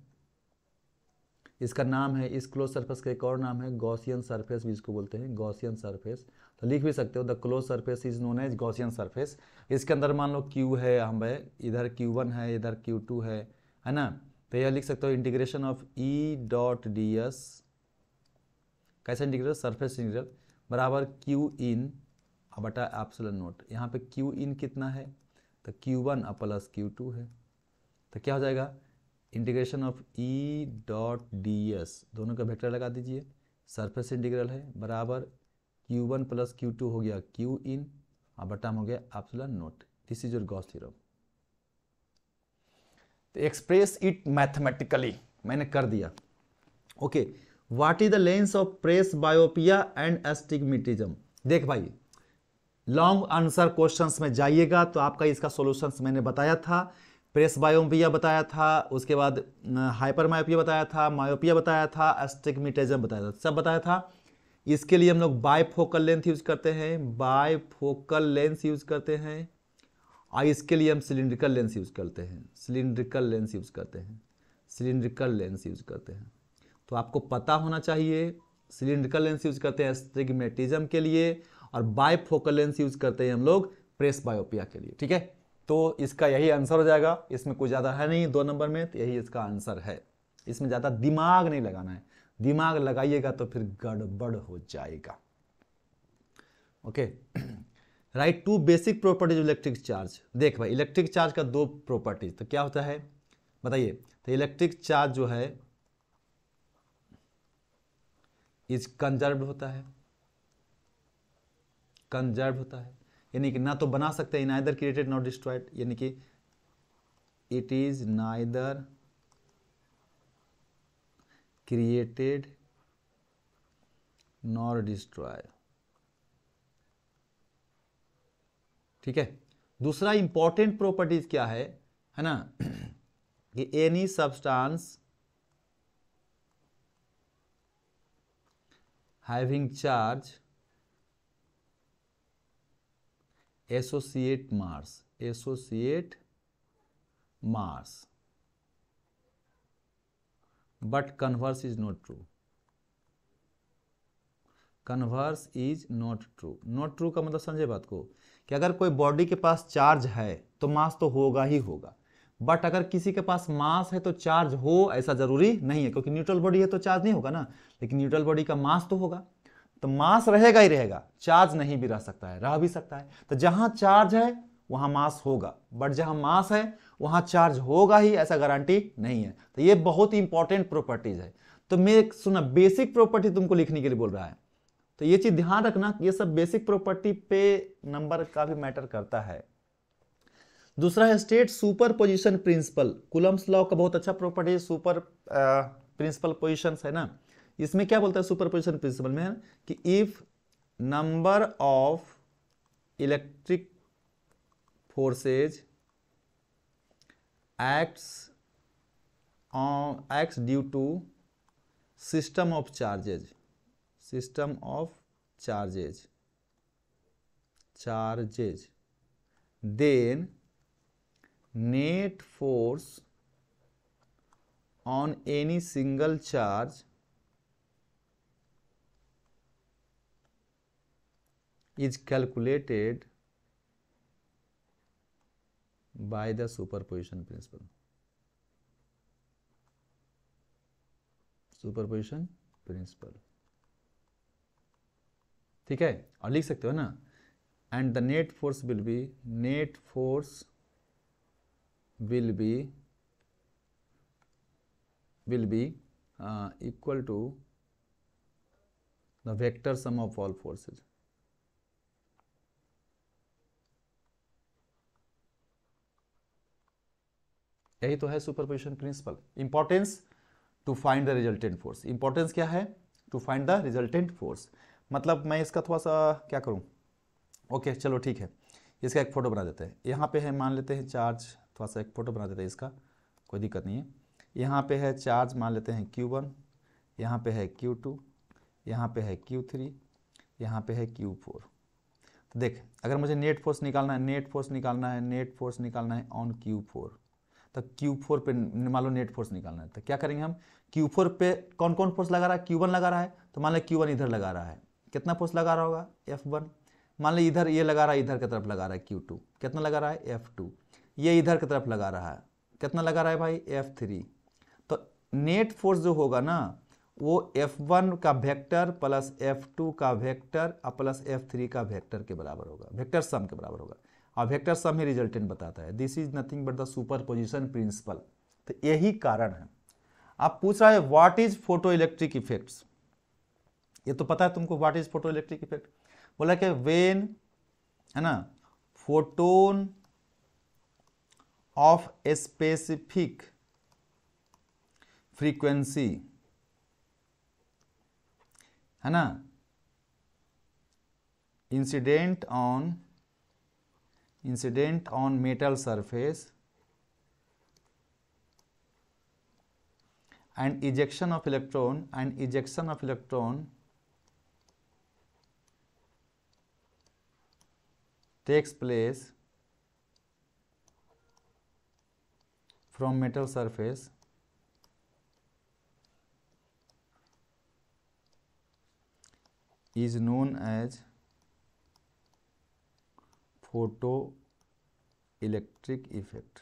इसका नाम है इस क्लोज सरफेस का एक और नाम है गौसियन सरफेस भी इसको बोलते हैं गौसियन सरफेस तो लिख भी सकते हो the close surface is known as Gaussian surface इसके अंदर मान लो क्यू है हम भाई इधर क्यू वन है इधर क्यू टू है है ना तो यह लिख सकते हो integration of E dot D S कैसा इंटीग्रेट सर्फेस इंटीग्रल बराबर क्यू इन बटा एप्सलन नोट यहाँ पे क्यू इन कितना है तो Q one plus Q two है तो क्या हो जाएगा integration of E dot D S दोनों का वेक्टर लगा दीजिए सरफेस इंटीग्रल है बराबर Q one plus Q two हो गया क्यू इन और बटाम हो गया epsilon naught this is your Gauss theorem तो एक्सप्रेस इट मैथमेटिकली मैंने कर दिया okay what is the lens of presbyopia and astigmatism देख भाई लॉन्ग आंसर क्वेश्चंस में जाइएगा तो आपका इसका सॉल्यूशंस मैंने बताया था प्रेस बायोपिया बताया था उसके बाद हाइपर मायोपिया बताया था मायोपिया बताया था एस्टिगमेटिज्म बताया था सब बताया था इसके लिए हम लोग बाय फोकल लेंथ यूज़ करते हैं बाय फोकल लेंस यूज़ करते हैं और इसके लिए हम सिलिंड्रिकल लेंस यूज़ करते हैं सिलिंड्रिकल लेंस यूज़ करते हैं सिलिंड्रिकल लेंस यूज़ करते हैं तो आपको पता होना चाहिए सिलिंड्रिकल लेंस यूज़ करते हैं स्ट्रिगमेटिज्म के लिए और बाय फोकल लेंस यूज़ करते हैं हम लोग प्रेस बायोपिया के लिए ठीक है तो इसका यही आंसर हो जाएगा इसमें कुछ ज़्यादा है नहीं दो नंबर में तो यही इसका आंसर है इसमें ज़्यादा दिमाग नहीं लगाना है दिमाग लगाइएगा तो फिर गड़बड़ हो जाएगा okay write two basic properties of electric charge देख भाई इलेक्ट्रिक चार्ज का दो प्रॉपर्टीज तो क्या होता है बताइए तो इलेक्ट्रिक चार्ज जो है इज कंजर्व होता है कंजर्व होता है यानी कि ना तो बना सकते हैं नाइदर क्रिएटेड नॉट डिस्ट्रॉयड यानी कि it is neither created nor destroy ठीक है दूसरा इंपॉर्टेंट प्रॉपर्टीज क्या है है ना <clears throat> कि any substance having charge associate mass associate mass but converse is not true converse is not true not true का मतलब समझे बात को कि अगर कोई बॉडी के पास चार्ज है तो मास तो होगा ही होगा बट अगर किसी के पास मास है तो चार्ज हो ऐसा जरूरी नहीं है क्योंकि न्यूट्रल बॉडी है तो चार्ज नहीं होगा ना लेकिन न्यूट्रल बॉडी का मास तो होगा तो मास रहेगा ही रहेगा चार्ज नहीं भी रह सकता है रह भी सकता है तो जहां चार्ज है वहां मास होगा बट जहां मास है वहाँ चार्ज होगा ही ऐसा गारंटी नहीं है तो ये बहुत ही इंपॉर्टेंट प्रॉपर्टीज है तो मैं सुना बेसिक प्रॉपर्टी तुमको लिखने के लिए बोल रहा है तो ये चीज ध्यान रखना ये सब बेसिक प्रॉपर्टी पे नंबर का भी मैटर करता है दूसरा है state superposition principle Coulomb's law का बहुत अच्छा प्रॉपर्टी है सुपर प्रिंसिपल पोजिशन है ना इसमें क्या बोलता है सुपर पोजिशन प्रिंसिपल में कि if number of electric forces acts on acts due to system of charges system of charges charges then net force on any single charge is calculated by the superposition principle superposition principle ठीक है और लिख सकते हो ना and the net force will be net force will be will be equal to the vector sum of all forces यही तो है superposition principle importance to find the resultant force importance क्या है to find the resultant force मतलब मैं इसका थोड़ा सा क्या करूँ ओके okay, चलो ठीक है इसका एक फ़ोटो बना देते हैं यहाँ पे है मान लेते हैं चार्ज थोड़ा सा एक फ़ोटो बना देते हैं इसका कोई दिक्कत नहीं है यहाँ पे है चार्ज मान लेते हैं Q1 वन यहाँ पर है Q2 टू यहाँ पर है Q3 थ्री यहाँ पर है Q4 तो देख अगर मुझे नेट फोर्स निकालना है नेट फोर्स निकालना है नेट फोर्स निकालना है ऑन क्यू फोर तो क्यू फोर पे मान लो नेट फोर्स निकालना है तो क्या करेंगे हम क्यू फोर पे कौन कौन फोर्स लगा रहा है क्यू वन लगा रहा है तो मान लें क्यू वन इधर लगा रहा है कितना फोर्स लगा रहा होगा एफ वन मान लें इधर ये लगा रहा है इधर की तरफ लगा रहा है क्यू टू कितना लगा रहा है एफ टू ये इधर की तरफ लगा रहा है कितना लगा रहा है भाई एफ थ्री तो नेट फोर्स जो होगा ना वो एफ वन का वेक्टर प्लस एफ टू का वेक्टर और प्लस एफ थ्री का वेक्टर के बराबर होगा वेक्टर सम के बराबर होगा और वेक्टर सम ही रिजल्टेंट बताता है this is nothing but the superposition principle तो यही कारण है आप पूछ रहा है what is photoelectric effect ये तो पता है तुमको what is photoelectric effect बोला कि वेन है ना photon of a specific frequency है ना incident on incident on metal surface and ejection of electron and ejection of electron takes place from metal surface is known as photoelectric effect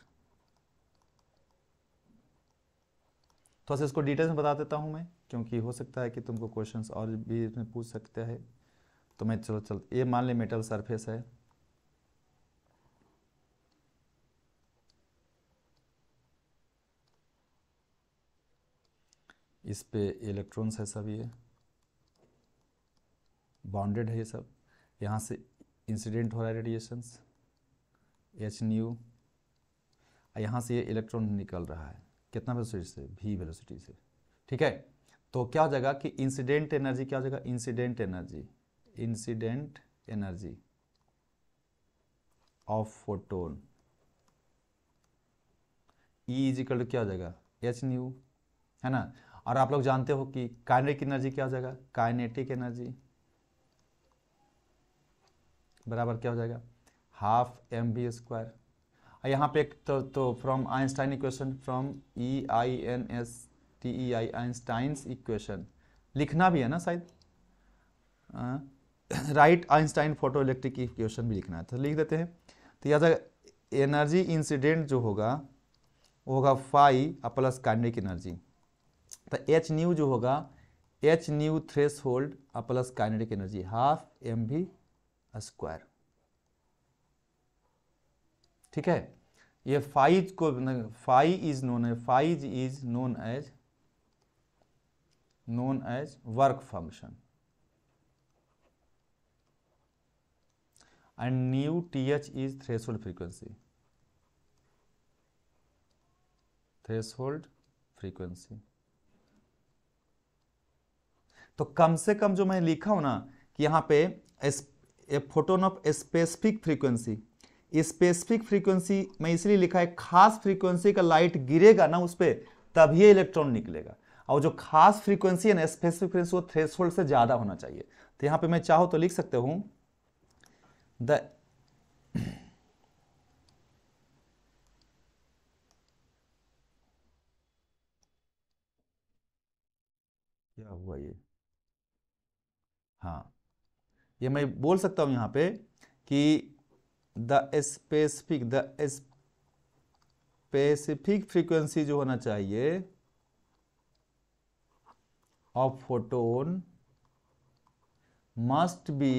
थोड़ा सा इसको details में बता देता हूं मैं क्योंकि हो सकता है कि तुमको क्वेश्चंस और भी इसमें पूछ सकते हैं तो मैं चलो चल ये मान लें मेटल सरफेस है इस पे इलेक्ट्रॉन्स है सब ये बाउंडेड है ये सब यहाँ से इंसिडेंट हो रहा है रेडिएशंस एच न्यू यहाँ से ये इलेक्ट्रॉन निकल रहा है कितना वेलोसिटी से भी वेलोसिटी से ठीक है तो क्या हो जाएगा कि इंसिडेंट एनर्जी क्या हो जाएगा incident energy incident energy of photon E is equal to क्या हो जाएगा एच न्यू है ना और आप लोग जानते हो कि काइनेटिक एनर्जी क्या हो जाएगा काइनेटिक एनर्जी बराबर क्या हो जाएगा हाफ एम बी स्क्वायर यहाँ पे एक तो तो from Einstein equation from E I N S T E I Einstein's equation लिखना भी है ना शायद write Einstein photoelectric equation भी लिखना है तो लिख देते हैं तो याद एनर्जी इंसिडेंट जो होगा वो होगा फाइव और प्लस काइनेटिक एनर्जी तो एच न्यू जो होगा एच न्यू थ्रेस होल्ड और plus kinetic energy half M B square ठीक है ये फाइज को फाइ इज नोन है phi's is known as known as work function and nu T H is hold frequency threshold frequency तो कम से कम जो मैं लिखा हूं ना कि यहां पे a photon of specific frequency specific frequency में इसलिए लिखा है खास फ्रीक्वेंसी का लाइट गिरेगा ना उस पर तभी इलेक्ट्रॉन निकलेगा और जो खास फ्रीक्वेंसी है ना स्पेसिफिक फ्रीक्वेंसी वो थ्रेशोल्ड से ज़्यादा होना चाहिए तो यहाँ पे मैं चाहो तो लिख सकते हूँ द क्या हुआ ये हाँ ये मैं बोल सकता हूं यहां पे कि the specific the specific frequency जो होना चाहिए of photon must be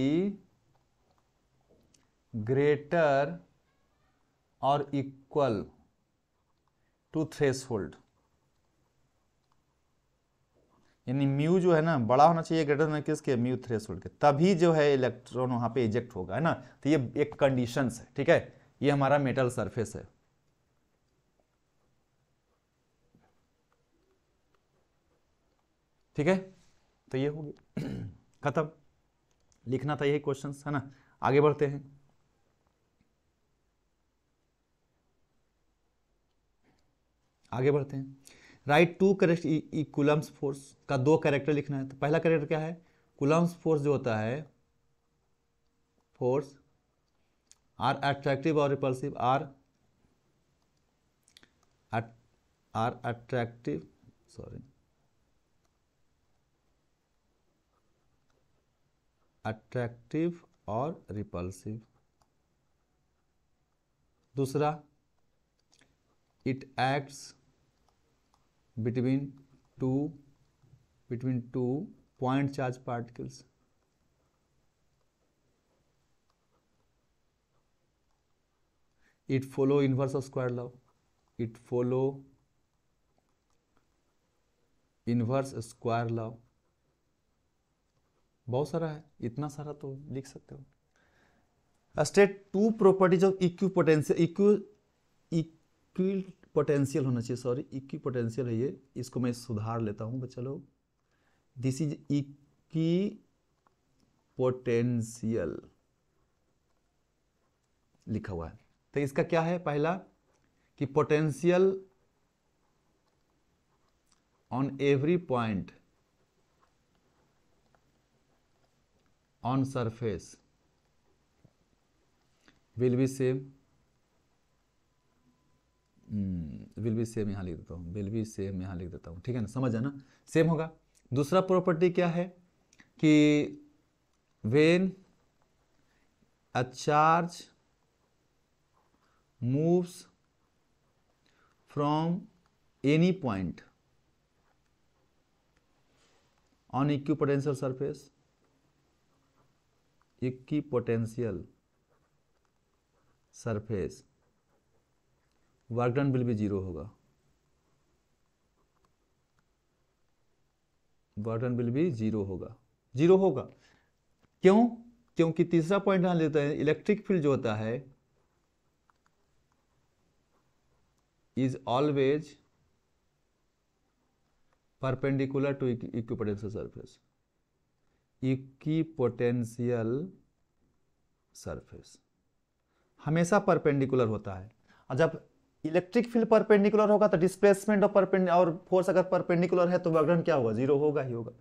greater और इक्वल टू थ्रेश होल्ड यानी म्यू जो है ना बड़ा होना चाहिए ग्रेटर देन किसके म्यू थ्रेशोल्ड के तभी जो है इलेक्ट्रॉन वहाँ पे इजेक्ट होगा है ना तो ये एक कंडीशन है ठीक है ये हमारा मेटल सरफेस है ठीक है तो ये हो गया <clears throat> खत्म लिखना था यही क्वेश्चन है ना आगे बढ़ते हैं आगे बढ़ते हैं write to correct Coulomb's force का दो कैरेक्टर लिखना है तो पहला कैरेक्टर क्या है कुलम्स फोर्स जो होता है फोर्स आर एट्रैक्टिव और रिपल्सिव are are attractive sorry attractive और रिपल्सिव दूसरा it acts between two between two point charge particles it follow inverse of square law it follow inverse square law बहुत सारा है इतना सारा तो लिख सकते हो state two properties of equipotential equi equipotential होना चाहिए सॉरी इक्की पोटेंशियल है ये इसको मैं सुधार लेता हूँ बच्चा लोग दिस इज इक्की पोटेंशियल लिखा हुआ है तो इसका क्या है पहला कि potential on every point on surface will be same will be same यहाँ लिख देता हूँ विल बी सेम यहाँ लिख देता हूँ ठीक है ना समझ है ना सेम होगा दूसरा प्रॉपर्टी क्या है कि when a charge moves from any point on equipotential surface equipotential surface work done will भी जीरो होगा वर्क डन बिल भी जीरो होगा जीरो होगा क्यों क्योंकि तीसरा पॉइंट ध्यान देता है इलेक्ट्रिक फील्ड जो होता है is always perpendicular to equipotential surface equipotential surface हमेशा परपेंडिकुलर होता है और जब इलेक्ट्रिक फील्ड परपेंडिकुलर होगा तो डिस्प्लेसमेंट और परपेंड और फोर्स अगर परपेंडिकुलर है तो वर्कडन क्या होगा जीरो होगा ही होगा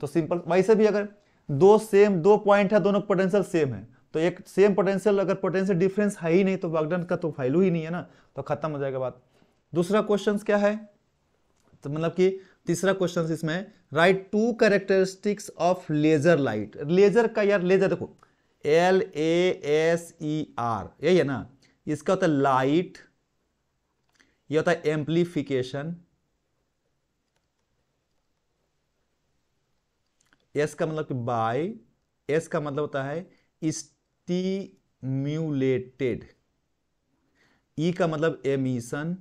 तो सिंपल वैसे भी अगर दो सेम दो पॉइंट है दोनों पोटेंशियल सेम है तो एक सेम पोटेंशियल अगर पोटेंशियल डिफरेंस है ही नहीं तो वर्कडन का तो फैलू ही नहीं है ना तो खत्म हो जाएगा बात दूसरा क्वेश्चन क्या है तो मतलब कि तीसरा क्वेश्चन इसमें write two characteristics of laser light laser का यार लेजर देखो L A S E R यही है ना इसका होता है लाइट ये होता है एम्प्लीफिकेशन एस का मतलब बाय एस का मतलब होता है स्टीम्यूलेटेड ई e का मतलब एमिशन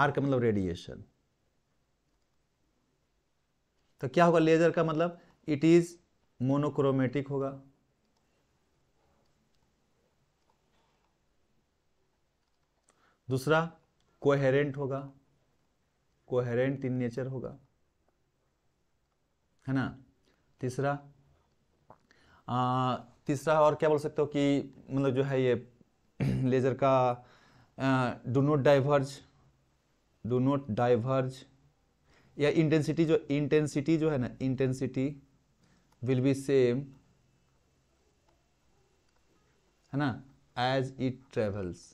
आर का मतलब रेडिएशन तो क्या होगा लेजर का मतलब इट इज मोनोक्रोमेटिक होगा दूसरा कोहेरेंट होगा कोहेरेंट इन नेचर होगा है ना तीसरा आ, तीसरा और क्या बोल सकते हो कि मतलब जो है ये लेज़र <clears throat> का do not diverge do not diverge या इंटेंसिटी जो इंटेंसिटी जो है ना इंटेंसिटी विल बी सेम है ना एज इट ट्रेवल्स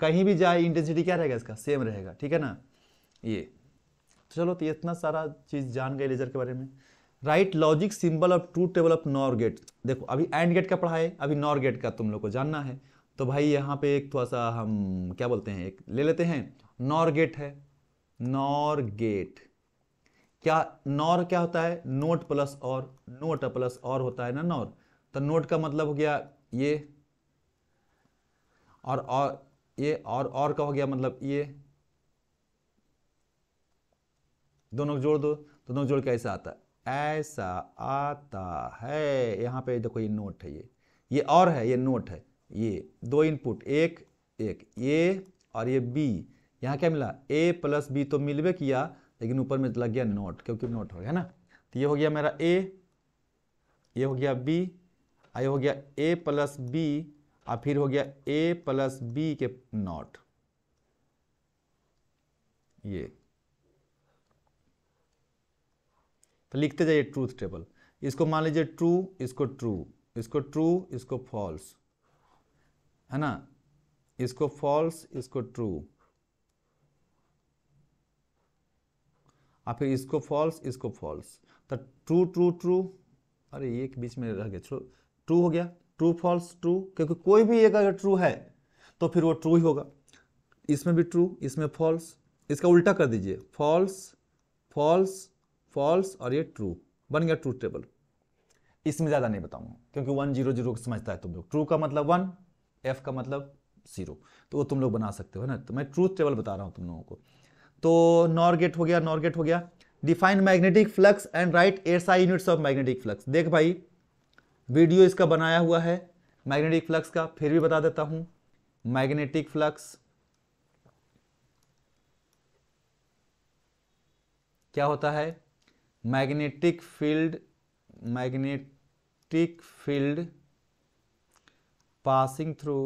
कहीं भी जाए इंटेंसिटी क्या रहेगा इसका सेम रहेगा ठीक है ना ये तो चलो तो इतना सारा चीज़ जान गए लेजर के बारे में राइट लॉजिक सिंबल ऑफ टू टेबल ऑफ नॉर गेट देखो अभी एंड गेट का पढ़ाए अभी नॉर गेट का तुम लोग को जानना है तो भाई यहाँ पे एक थोड़ा सा हम क्या बोलते हैं एक ले लेते हैं नॉर गेट है नॉर गेट क्या नॉर क्या होता है not plus or not plus or होता है ना नॉर तो नोट का मतलब हो गया ये और और ये और और का हो गया मतलब ये दोनों को जोड़ दो दोनों को जोड़ के ऐसा आता है ऐसा आता है यहां पे देखो ये नोट है ये ये और है ये नोट है ये दो इनपुट एक एक ए और ये बी यहाँ क्या मिला ए प्लस बी तो मिलवे किया लेकिन ऊपर में लग गया नोट क्योंकि नोट हो गया ना तो ये हो गया मेरा ए ये हो गया बी आ ये हो गया ए प्लस बी और फिर हो गया ए प्लस बी के नॉट ये तो लिखते जाइए ट्रूथ टेबल इसको मान लीजिए ट्रू इसको ट्रू इसको ट्रू इसको फॉल्स है ना इसको फॉल्स इसको ट्रू और फिर इसको फॉल्स इसको फॉल्स तो ट्रू ट्रू ट्रू अरे ये के बीच में रह गया ट्रू हो गया ट्रू फॉल्स ट्रू क्योंकि कोई भी एक अगर ट्रू है तो फिर वो ट्रू ही होगा इसमें भी ट्रू इसमें फॉल्स इसका उल्टा कर दीजिए फॉल्स फॉल्स फॉल्स और ये ट्रू बन गया ट्रू टेबल इसमें ज़्यादा नहीं बताऊंगा क्योंकि वन जीरो जीरो को समझता है तुम लोग ट्रू का मतलब वन एफ का मतलब जीरो तो वो तुम लोग बना सकते हो ना तो मैं ट्रूथ टेबल बता रहा हूँ तुम लोगों को तो नॉर्गेट हो गया नॉर्गेट हो गया define magnetic flux and write S I units of magnetic flux देख भाई वीडियो इसका बनाया हुआ है मैग्नेटिक फ्लक्स का फिर भी बता देता हूं मैग्नेटिक फ्लक्स क्या होता है magnetic field magnetic field passing through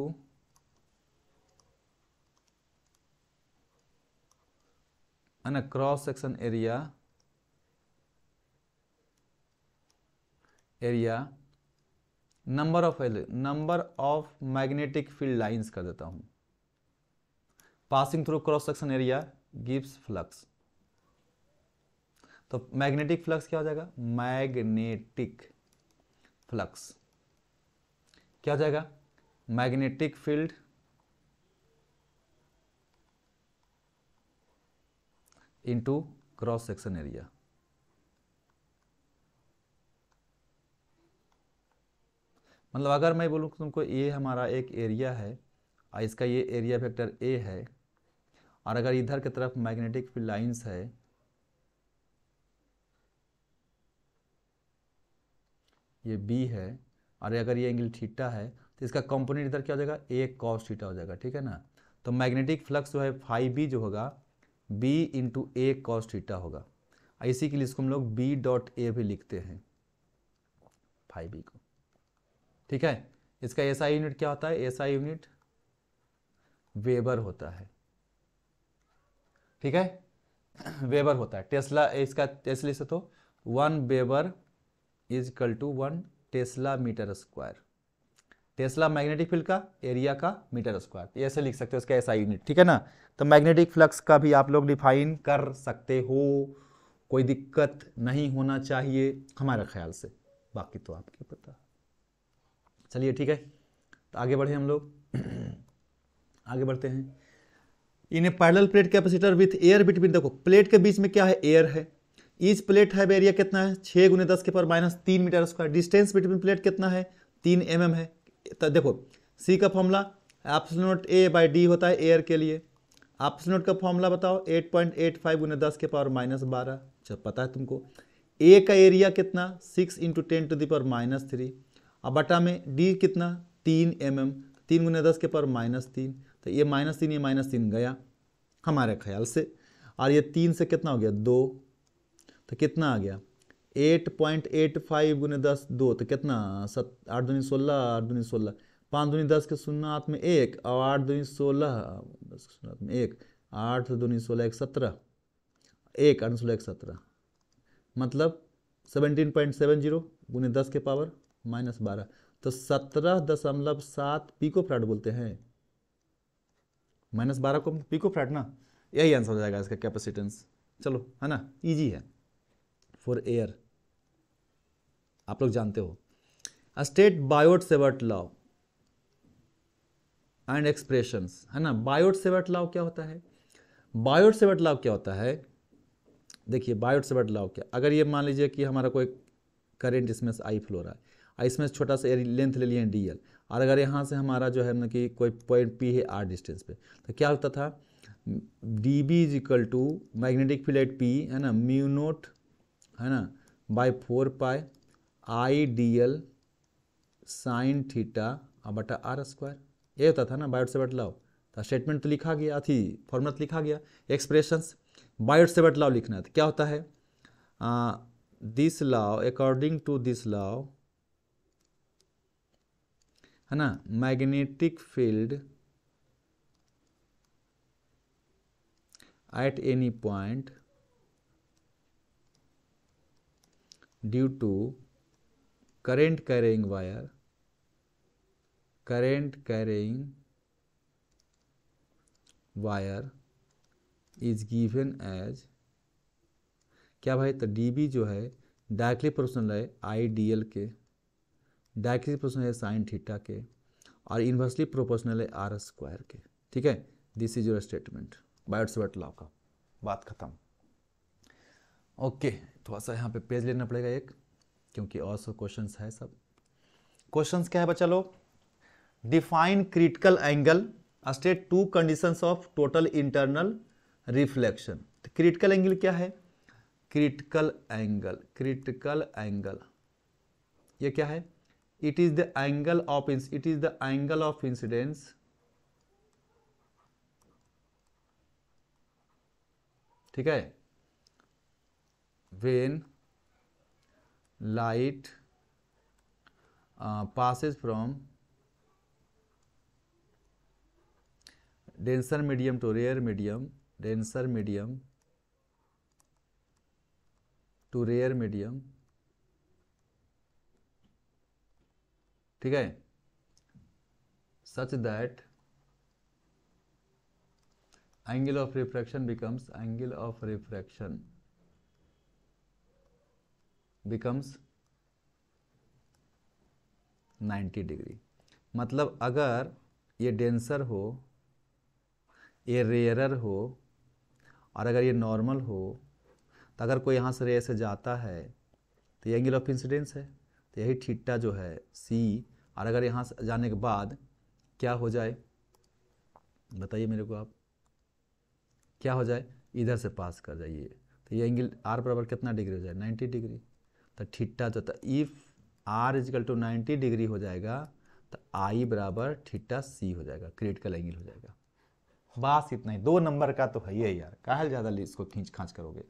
an a cross section area area number of number of magnetic field lines कर देता हूं passing through cross section area gives flux तो मैग्नेटिक फ्लक्स क्या हो जाएगा मैग्नेटिक फ्लक्स क्या हो जाएगा magnetic field into cross section area मतलब अगर मैं बोलूँ तुमको ये हमारा एक एरिया है और इसका ये एरिया वेक्टर ए है और अगर इधर की तरफ मैग्नेटिक फील्ड लाइंस है ये बी है और अगर ये एंगल थीटा है तो इसका कंपोनेंट इधर क्या हो जाएगा ए कॉस थीटा हो जाएगा ठीक है ना तो मैग्नेटिक फ्लक्स जो है फाइव बी जो होगा B into A cos theta होगा इसी के लिए इसको हम लोग बी डॉट ए भी लिखते हैं फाइव बी को ठीक है इसका एस आई यूनिट क्या होता है एस आई यूनिट वेबर होता है ठीक है वेबर <clears throat> होता है टेस्ला इसका टेस्ला से तो one weber is equal to one tesla metre square tesla magnetic field का एरिया का मीटर स्क्वायर तो ऐसे लिख सकते हो इसका एसआई यूनिट ठीक है ना तो मैग्नेटिक फ्लक्स का भी आप लोग डिफाइन कर सकते हो कोई दिक्कत नहीं होना चाहिए हमारे ख्याल से बाकी तो आपके पता चलिए ठीक है तो आगे बढ़े हम लोग <clears throat> आगे बढ़ते हैं in a parallel plate capacitor with air between देखो प्लेट के बीच में क्या है एयर है इस प्लेट है एरिया कितना है छः गुने दस के पर माइनस तीन metre square distance between plate कितना है तीन एम mm है तो देखो सी का formula epsilon naught A by D होता है एयर के लिए एप्सनोट का फॉर्मूला बताओ एट पॉइंट एट फाइव गुने दस के पावर माइनस बारह जब पता है तुमको ए का एरिया कितना six into ten to the power minus three अब बटा में डी कितना तीन एम mm, एम तीन गुना दस के पावर माइनस तीन तो ये माइनस तीन ये माइनस तीन गया हमारे ख्याल से और ये तीन से कितना हो गया दो तो कितना आ गया एट पॉइंट एट फाइव गुने दस दो तो कितना सत आठ दूनी सोलह आठ दूनी सोलह पाँच दूनी दस के शून्य हाथ में एक और आठ दूनी सोलह दस के शून्य हाथ में एक आठ दूनी सोलह एक सत्रह एक आठ सोलह एक सत्रह मतलब सेवनटीन पॉइंट सेवन जीरो गुने दस के पावर माइनस बारह तो सत्रह दशमलव सात पीको फ्राड बोलते हैं माइनस बारह को पीको फ्राड ना यही आंसर हो जाएगा इसका कैपेसिटेंस चलो है ना इजी है फॉर एयर आप लोग जानते हो state Biot Savart law and expression है ना बायोट सेवर्ट लॉ क्या होता है बायोट सेवर्ट लॉ क्या होता है देखिए बायोट सेवर्ट लॉ क्या अगर ये मान लीजिए कि हमारा कोई करेंट इसमें से आई फ्लो रहा है इसमें छोटा सा लेंथ ले लिए डी एल और अगर यहाँ से हमारा जो है ना मतलब कि कोई पॉइंट पी है आर डिस्टेंस पे तो क्या होता था D B is equal to magnetic field at P है ना म्यू नोट है ना by four pi I D L sine theta बटा आर स्क्वायर ये होता था ना बायोट से बट लाओ तो स्टेटमेंट तो लिखा गया अथी फॉर्मूला तो लिखा गया एक्सप्रेशंस बायोट से बट लाओ लिखना है तो क्या होता है दिस लाओ अकॉर्डिंग टू दिस लाओ है ना magnetic field at any point due to current carrying wire current carrying wire is given as क्या भाई तो डी बी जो है डायरेक्टली प्रोपोर्शनल है आई डी एल के डायरेक्टली प्रोपोर्शनल है साइन थीटा के और इन्वर्सली प्रोपोर्शनल है आर स्क्वायर के ठीक है this is your statement Biot Savart law का बात खत्म ओके थोड़ा सा यहाँ पे पेज लेना पड़ेगा एक क्योंकि और सब क्वेश्चन है सब क्वेश्चन क्या है बच्चा लोग define critical angle state two condition of total internal reflection critical angle क्या है क्रिटिकल एंगल क्रिटिकल एंगल ये क्या है it is the angle of it is the angle of incidence ठीक है when light uh, passes from denser medium to rare medium denser medium to rare medium ठीक है such that angle of refraction becomes angle of refraction becomes 90 degree मतलब अगर ये denser हो ये rarer हो और अगर ये नॉर्मल हो तो अगर कोई यहाँ से रे से जाता है तो ये एंगल ऑफ इंसिडेंस है तो यही ठीटा जो है सी और अगर यहाँ जाने के बाद क्या हो जाए बताइए मेरे को आप क्या हो जाए इधर से पास कर जाइए तो ये एंगल आर बराबर कितना डिग्री हो जाए 90 डिग्री तो ठिट्टा जो था if R is equal to ninety degree हो जाएगा तो आई बराबर ठिट्टा सी हो जाएगा क्रिटिकल एंगल हो जाएगा बस इतना ही दो नंबर का तो है ही यार काहल ज़्यादा इसको खींच खाँच करोगे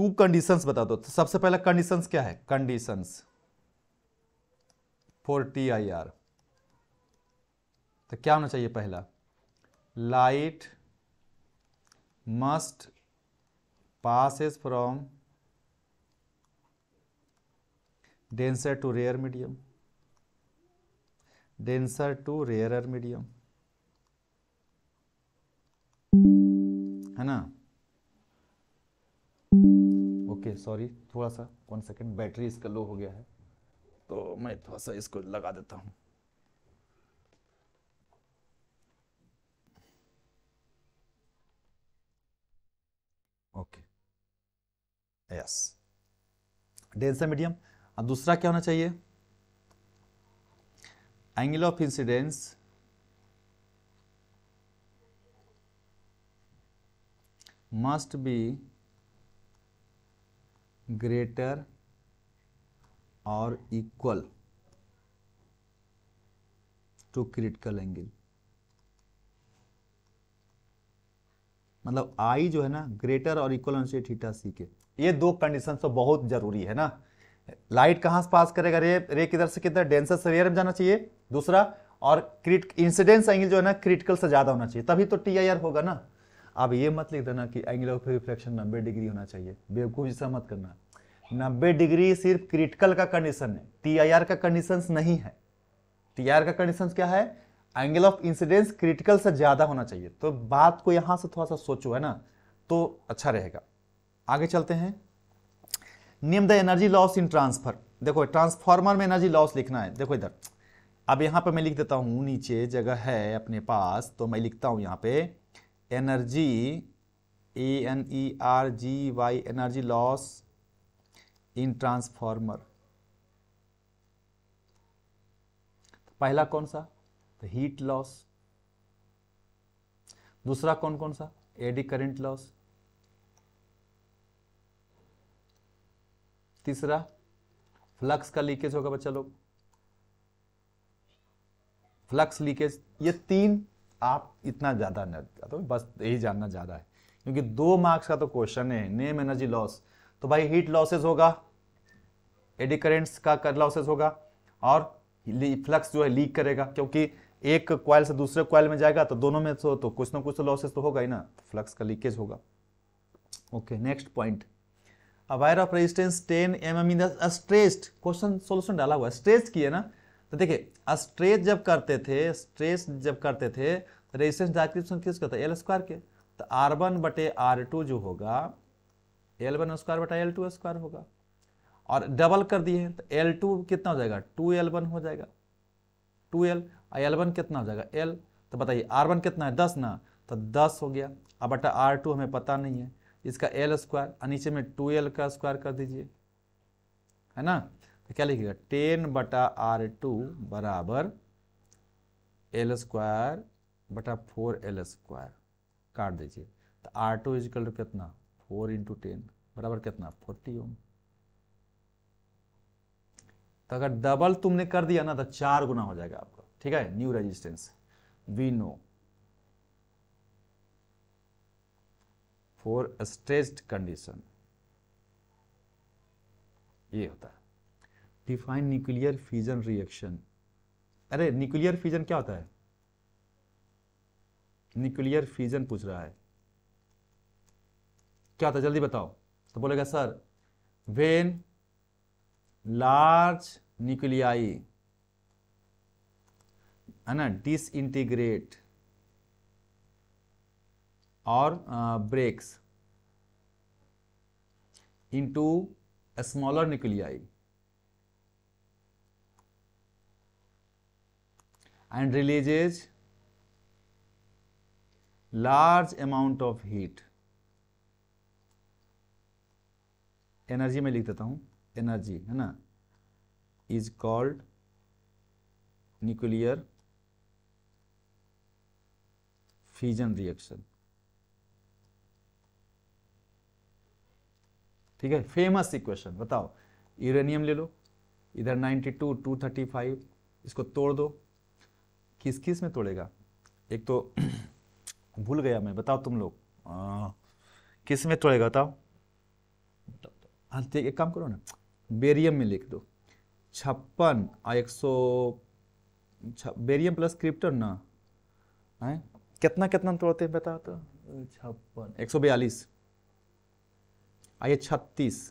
टू कंडीशंस बता दो तो सबसे पहला कंडीशंस क्या है conditions for T I R तो क्या होना चाहिए पहला light must passes from denser to rare medium denser to rare medium है ना ओके सॉरी थोड़ा सा वन सेकेंड बैटरी इसका लो हो गया है तो मैं थोड़ा सा इसको लगा देता हूँ ओके यस डेंसर मीडियम अब दूसरा क्या होना चाहिए angle of incidence must be greater और इक्वल टू क्रिटिकल एंगल मतलब आई जो है ना ग्रेटर और इक्वल होना चाहिए थीटा सी के ये दो कंडीशन तो बहुत जरूरी है ना लाइट कहां से पास करेगा रे रे किधर से किधर से रेयर में जाना चाहिए दूसरा और क्रिट इंसिडेंस एंगल जो है ना क्रिटिकल से ज्यादा होना चाहिए तभी तो टी आई आर होगा ना आप ये मत लिख देना कि एंगल ऑफ रिफ्लेक्शन नब्बे डिग्री होना चाहिए बेवकूफ जैसा मत करना नब्बे डिग्री सिर्फ क्रिटिकल का कंडीशन है टीआईआर का कंडीशन नहीं है टीआईआर का कंडीशन क्या है एंगल ऑफ इंसिडेंस क्रिटिकल से ज्यादा होना चाहिए तो बात को यहां से थोड़ा सा सोचो है ना तो अच्छा रहेगा आगे चलते हैं name the energy loss in transformer देखो ट्रांसफार्मर में एनर्जी लॉस लिखना है देखो इधर अब यहाँ पर मैं लिख देता हूँ नीचे जगह है अपने पास तो मैं लिखता हूँ यहाँ पे energy E N E R G Y energy loss in transformer तो पहला कौन सा तो हीट लॉस दूसरा कौन कौन सा एडी करंट लॉस तीसरा फ्लक्स का लीकेज होगा बच्चा लोग फ्लक्स लीकेज ये तीन आप इतना ज़्यादा न तो बस यही जानना ज़्यादा है क्योंकि दो मार्क्स का तो क्वेश्चन है नेम एनर्जी लॉस तो भाई हीट लॉसेज होगा एडी करेंट्स का कर लॉसेज होगा और फ्लक्स जो है लीक करेगा क्योंकि एक क्वाइल से दूसरे क्वाइल में जाएगा तो दोनों में तो, तो कुछ ना कुछ तो लॉसेज तो होगा ही ना फ्लक्स तो का लीकेज होगा okay next point wire of resistance ten M M in the stretched question solution डाला हुआ है स्ट्रेस की है ना तो देखिए स्ट्रेच जब करते थे स्ट्रेच जब करते थे रेजिस्टेंस डायक्रिप्शन किसके होता है एल स्क्वायर के तो आर वन बटे आर टू जो होगा एल वन स्क्वायर बटा एल टू स्क्वायर होगा और डबल कर दिए तो एल टू कितना हो जाएगा टू एल वन हो जाएगा टू एल और एल वन कितना हो जाएगा एल तो बताइए आर वन कितना है दस ना तो दस हो गया अब बटा आर टू हमें पता नहीं है इसका एल स्क्वायर और नीचे में टू एल का स्क्वायर कर दीजिए है ना क्या लिखिएगा टेन बटा आर टू बराबर एल स्क्वायर बटा फोर एल स्क्वायर काट दीजिए तो आर टू इजकल टू कितना फोर इंटू टेन बराबर कितना फोर्टी ओम तो अगर डबल तुमने कर दिया ना तो चार गुना हो जाएगा आपका ठीक है new resistance we know for stretched condition ये होता है डिफाइन न्यूक्लियर फ्यूजन रिएक्शन अरे न्यूक्लियर फ्यूजन क्या होता है न्यूक्लियर फ्यूजन पूछ रहा है क्या होता है जल्दी बताओ तो बोलेगा सर वेन लार्ज न्यूक्लियाई है ना इंटीग्रेट और breaks into smaller nuclei and releases large amount of heat energy में लिख देता हूं एनर्जी है ना is called nuclear fission reaction ठीक है फेमस इक्वेशन बताओ यूरेनियम ले लो इधर 92 235 इसको तोड़ दो किस किस में तोड़ेगा एक तो <clears throat> भूल गया मैं बताओ तुम लोग किस में तोड़ेगा बताओ हाँ ठीक एक काम करो ना बेरियम में लिख दो छप्पन और एक सौ बेरियम प्लस क्रिप्टन ना है कितना कितना तोड़ते हैं बताओ तो छप्पन एक सौ बयालीस आइए छत्तीस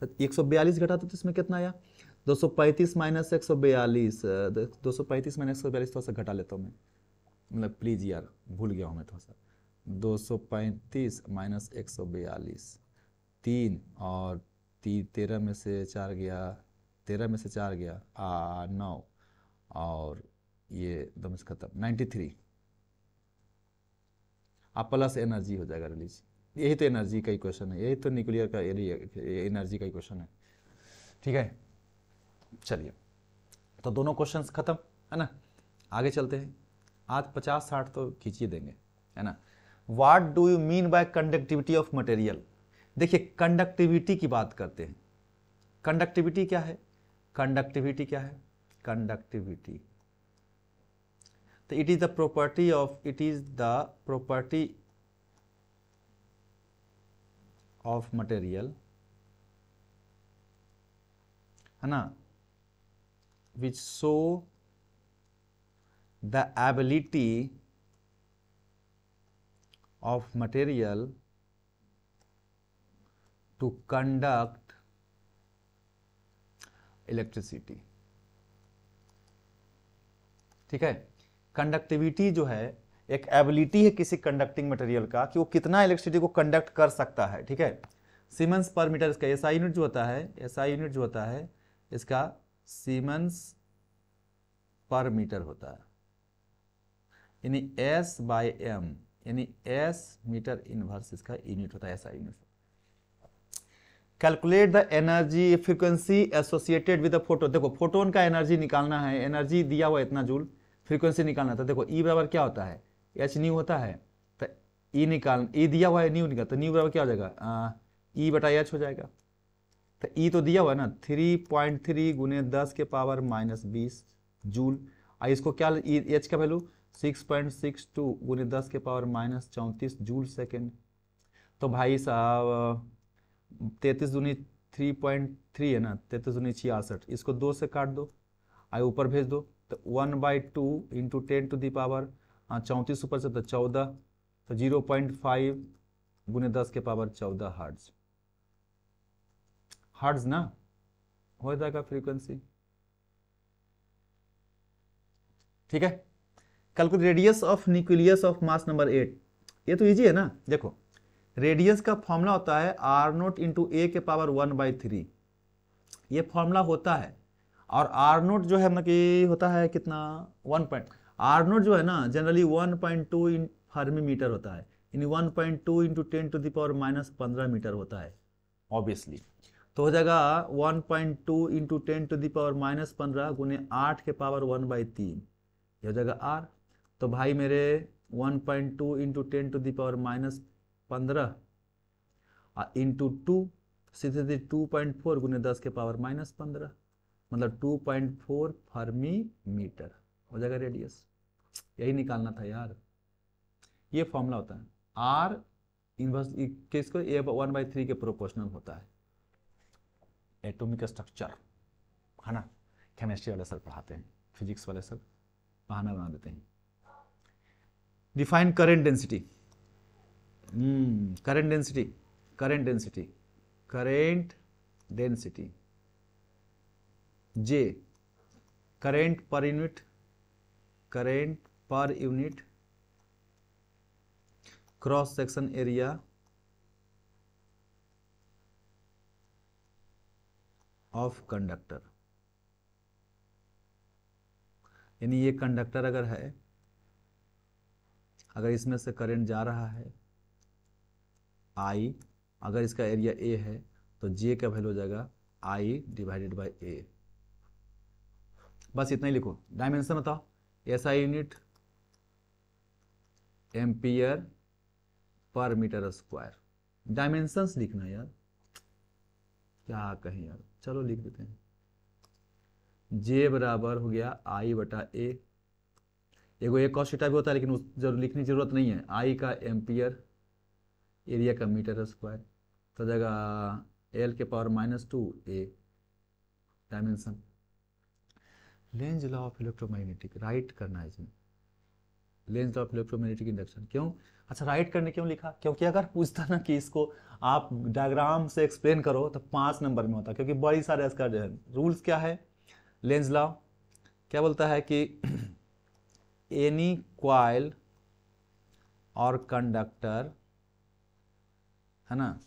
तो एक सौ बयालीस घटा तो इसमें कितना आया दो सौ पैंतीस माइनस एक सौ बयालीस दो सौ पैंतीस माइनस एक सौ बयालीस थोड़ा सा घटा लेता हूँ मैं मतलब प्लीज़ यार भूल गया हूँ मैं थोड़ा सा दो सौ पैंतीस माइनस एक सौ बयालीस तीन और ती तेरह में से चार गया तेरह में से चार गया आ नौ और ये दो में से खत्म नाइन्टी थ्री आप प्लस एनर्जी हो जाएगा रिलीज यही तो एनर्जी का ही क्वेश्चन है यही तो न्यूक्लियर का एनर्जी का ही क्वेश्चन है ठीक है चलिए तो दोनों क्वेश्चन खत्म है ना आगे चलते हैं आज पचास साठ तो खींच देंगे है ना what do you mean by conductivity of material देखिए कंडक्टिविटी की बात करते हैं कंडक्टिविटी क्या है कंडक्टिविटी क्या है कंडक्टिविटी तो it is the property of it is the property of material है ना which show the ability of material to conduct electricity ठीक है कंडक्टिविटी जो है एक एबिलिटी है किसी कंडक्टिंग मटेरियल का कि वो कितना इलेक्ट्रिसिटी को कंडक्ट कर सकता है ठीक है सीमेंस पर मीटर इसका एसआई यूनिट जो होता है एसआई यूनिट जो होता है इसका सीमेंस पर मीटर होता है यानी एस बाय एम यानी एस मीटर इनवर्स इसका यूनिट होता है ऐसा unit calculate the energy frequency associated with the photo देखो फोटोन का एनर्जी निकालना है एनर्जी दिया हुआ इतना जूल फ्रीक्वेंसी निकालना था तो देखो ई e बराबर क्या होता है एच न्यू होता है तो ई e निकाल ई e दिया हुआ है न्यू निकाल तो न्यू बराबर क्या हो जाएगा ई बटा एच हो जाएगा तो ई e तो दिया हुआ है ना थ्री पॉइंट थ्री गुने दस के पावर माइनस बीस जूल और इसको क्या एच e, का value six point six two गुने दस के पावर माइनस चौंतीस जूल सेकेंड तो भाई साहब तैतीस दूनी थ्री पॉइंट थ्री है ना तैतीस दूनी छियासठ इसको दो से काट दो आई ऊपर भेज दो तो one by two into ten to the power चौंतीस ऊपर से तो चौदह तो जीरो पॉइंट फाइव गुने दस के पावर चौदह हार्ट्स हर्ट्ज ना हो जाएगा फ्रीक्वेंसी ठीक है calculate radius of nucleus of mass number eight ये तो इजी है ना देखो रेडियस का फॉर्मूला होता है आर नोट इंटू ए के पावर वन बाई थ्री ये फॉर्मूला होता है और आर नोट जो है मतलब कि होता है कितना वन पॉइंट आर नोट जो है ना generally one point two in fermi metre होता है in one point two into ten to the power minus पंद्रह मीटर होता है ऑब्वियसली तो हो जाएगा 1.2 point two into ten to the power minus पंद्रह गुने आठ के पावर वन बाई तीन ये हो जाएगा आर तो भाई मेरे 1.2 point two into ten to the power minus पंद्रह इंटू टू सीधे सीधे टू पॉइंट फोर गुने दस के पावर माइनस पंद्रह मतलब two point four fermi metre हो जाएगा रेडियस यही निकालना था यार ये फॉर्मूला होता है आर इनवर्स किसको ए वन बाई थ्री के प्रोपोर्शनल होता है एटॉमिक स्ट्रक्चर है ना केमिस्ट्री वाले सर पढ़ाते हैं फिजिक्स वाले सर बहाना बना देते हैं define current density current density current density current density J current per unit current per unit cross section area of conductor यानी ये कंडक्टर अगर है अगर इसमें से करंट जा रहा है आई अगर इसका एरिया ए है तो जे का वैल्यू हो जाएगा आई डिवाइडेड बाय ए बस इतना ही लिखो डायमेंशन बताओ S I unit ampere per metre square dimensions लिखना यार क्या कहें यार चलो लिख देते हैं जे बराबर हो गया आई बटा ए एगो एक कॉस थीटा भी होता है लेकिन उस जरूर लिखने की जरूरत नहीं है आई का एम्पियर एरिया का मीटर स्क्वायर तो जगह एल के power minus two A dimension Lenz law of electromagnetic write करना है इसमें लेंथ ऑफ इलेक्ट्रोमैग्नेटिक इंडक्शन क्यों अच्छा राइट करने क्यों लिखा क्योंकि अगर पूछता ना कि इसको आप डायग्राम से एक्सप्लेन करो तो पांच नंबर में होता क्योंकि बड़ी सारे इसका जो है रूल्स क्या है लेंस लॉ क्या बोलता है कि एनी क्वाइल और कंडक्टर है ना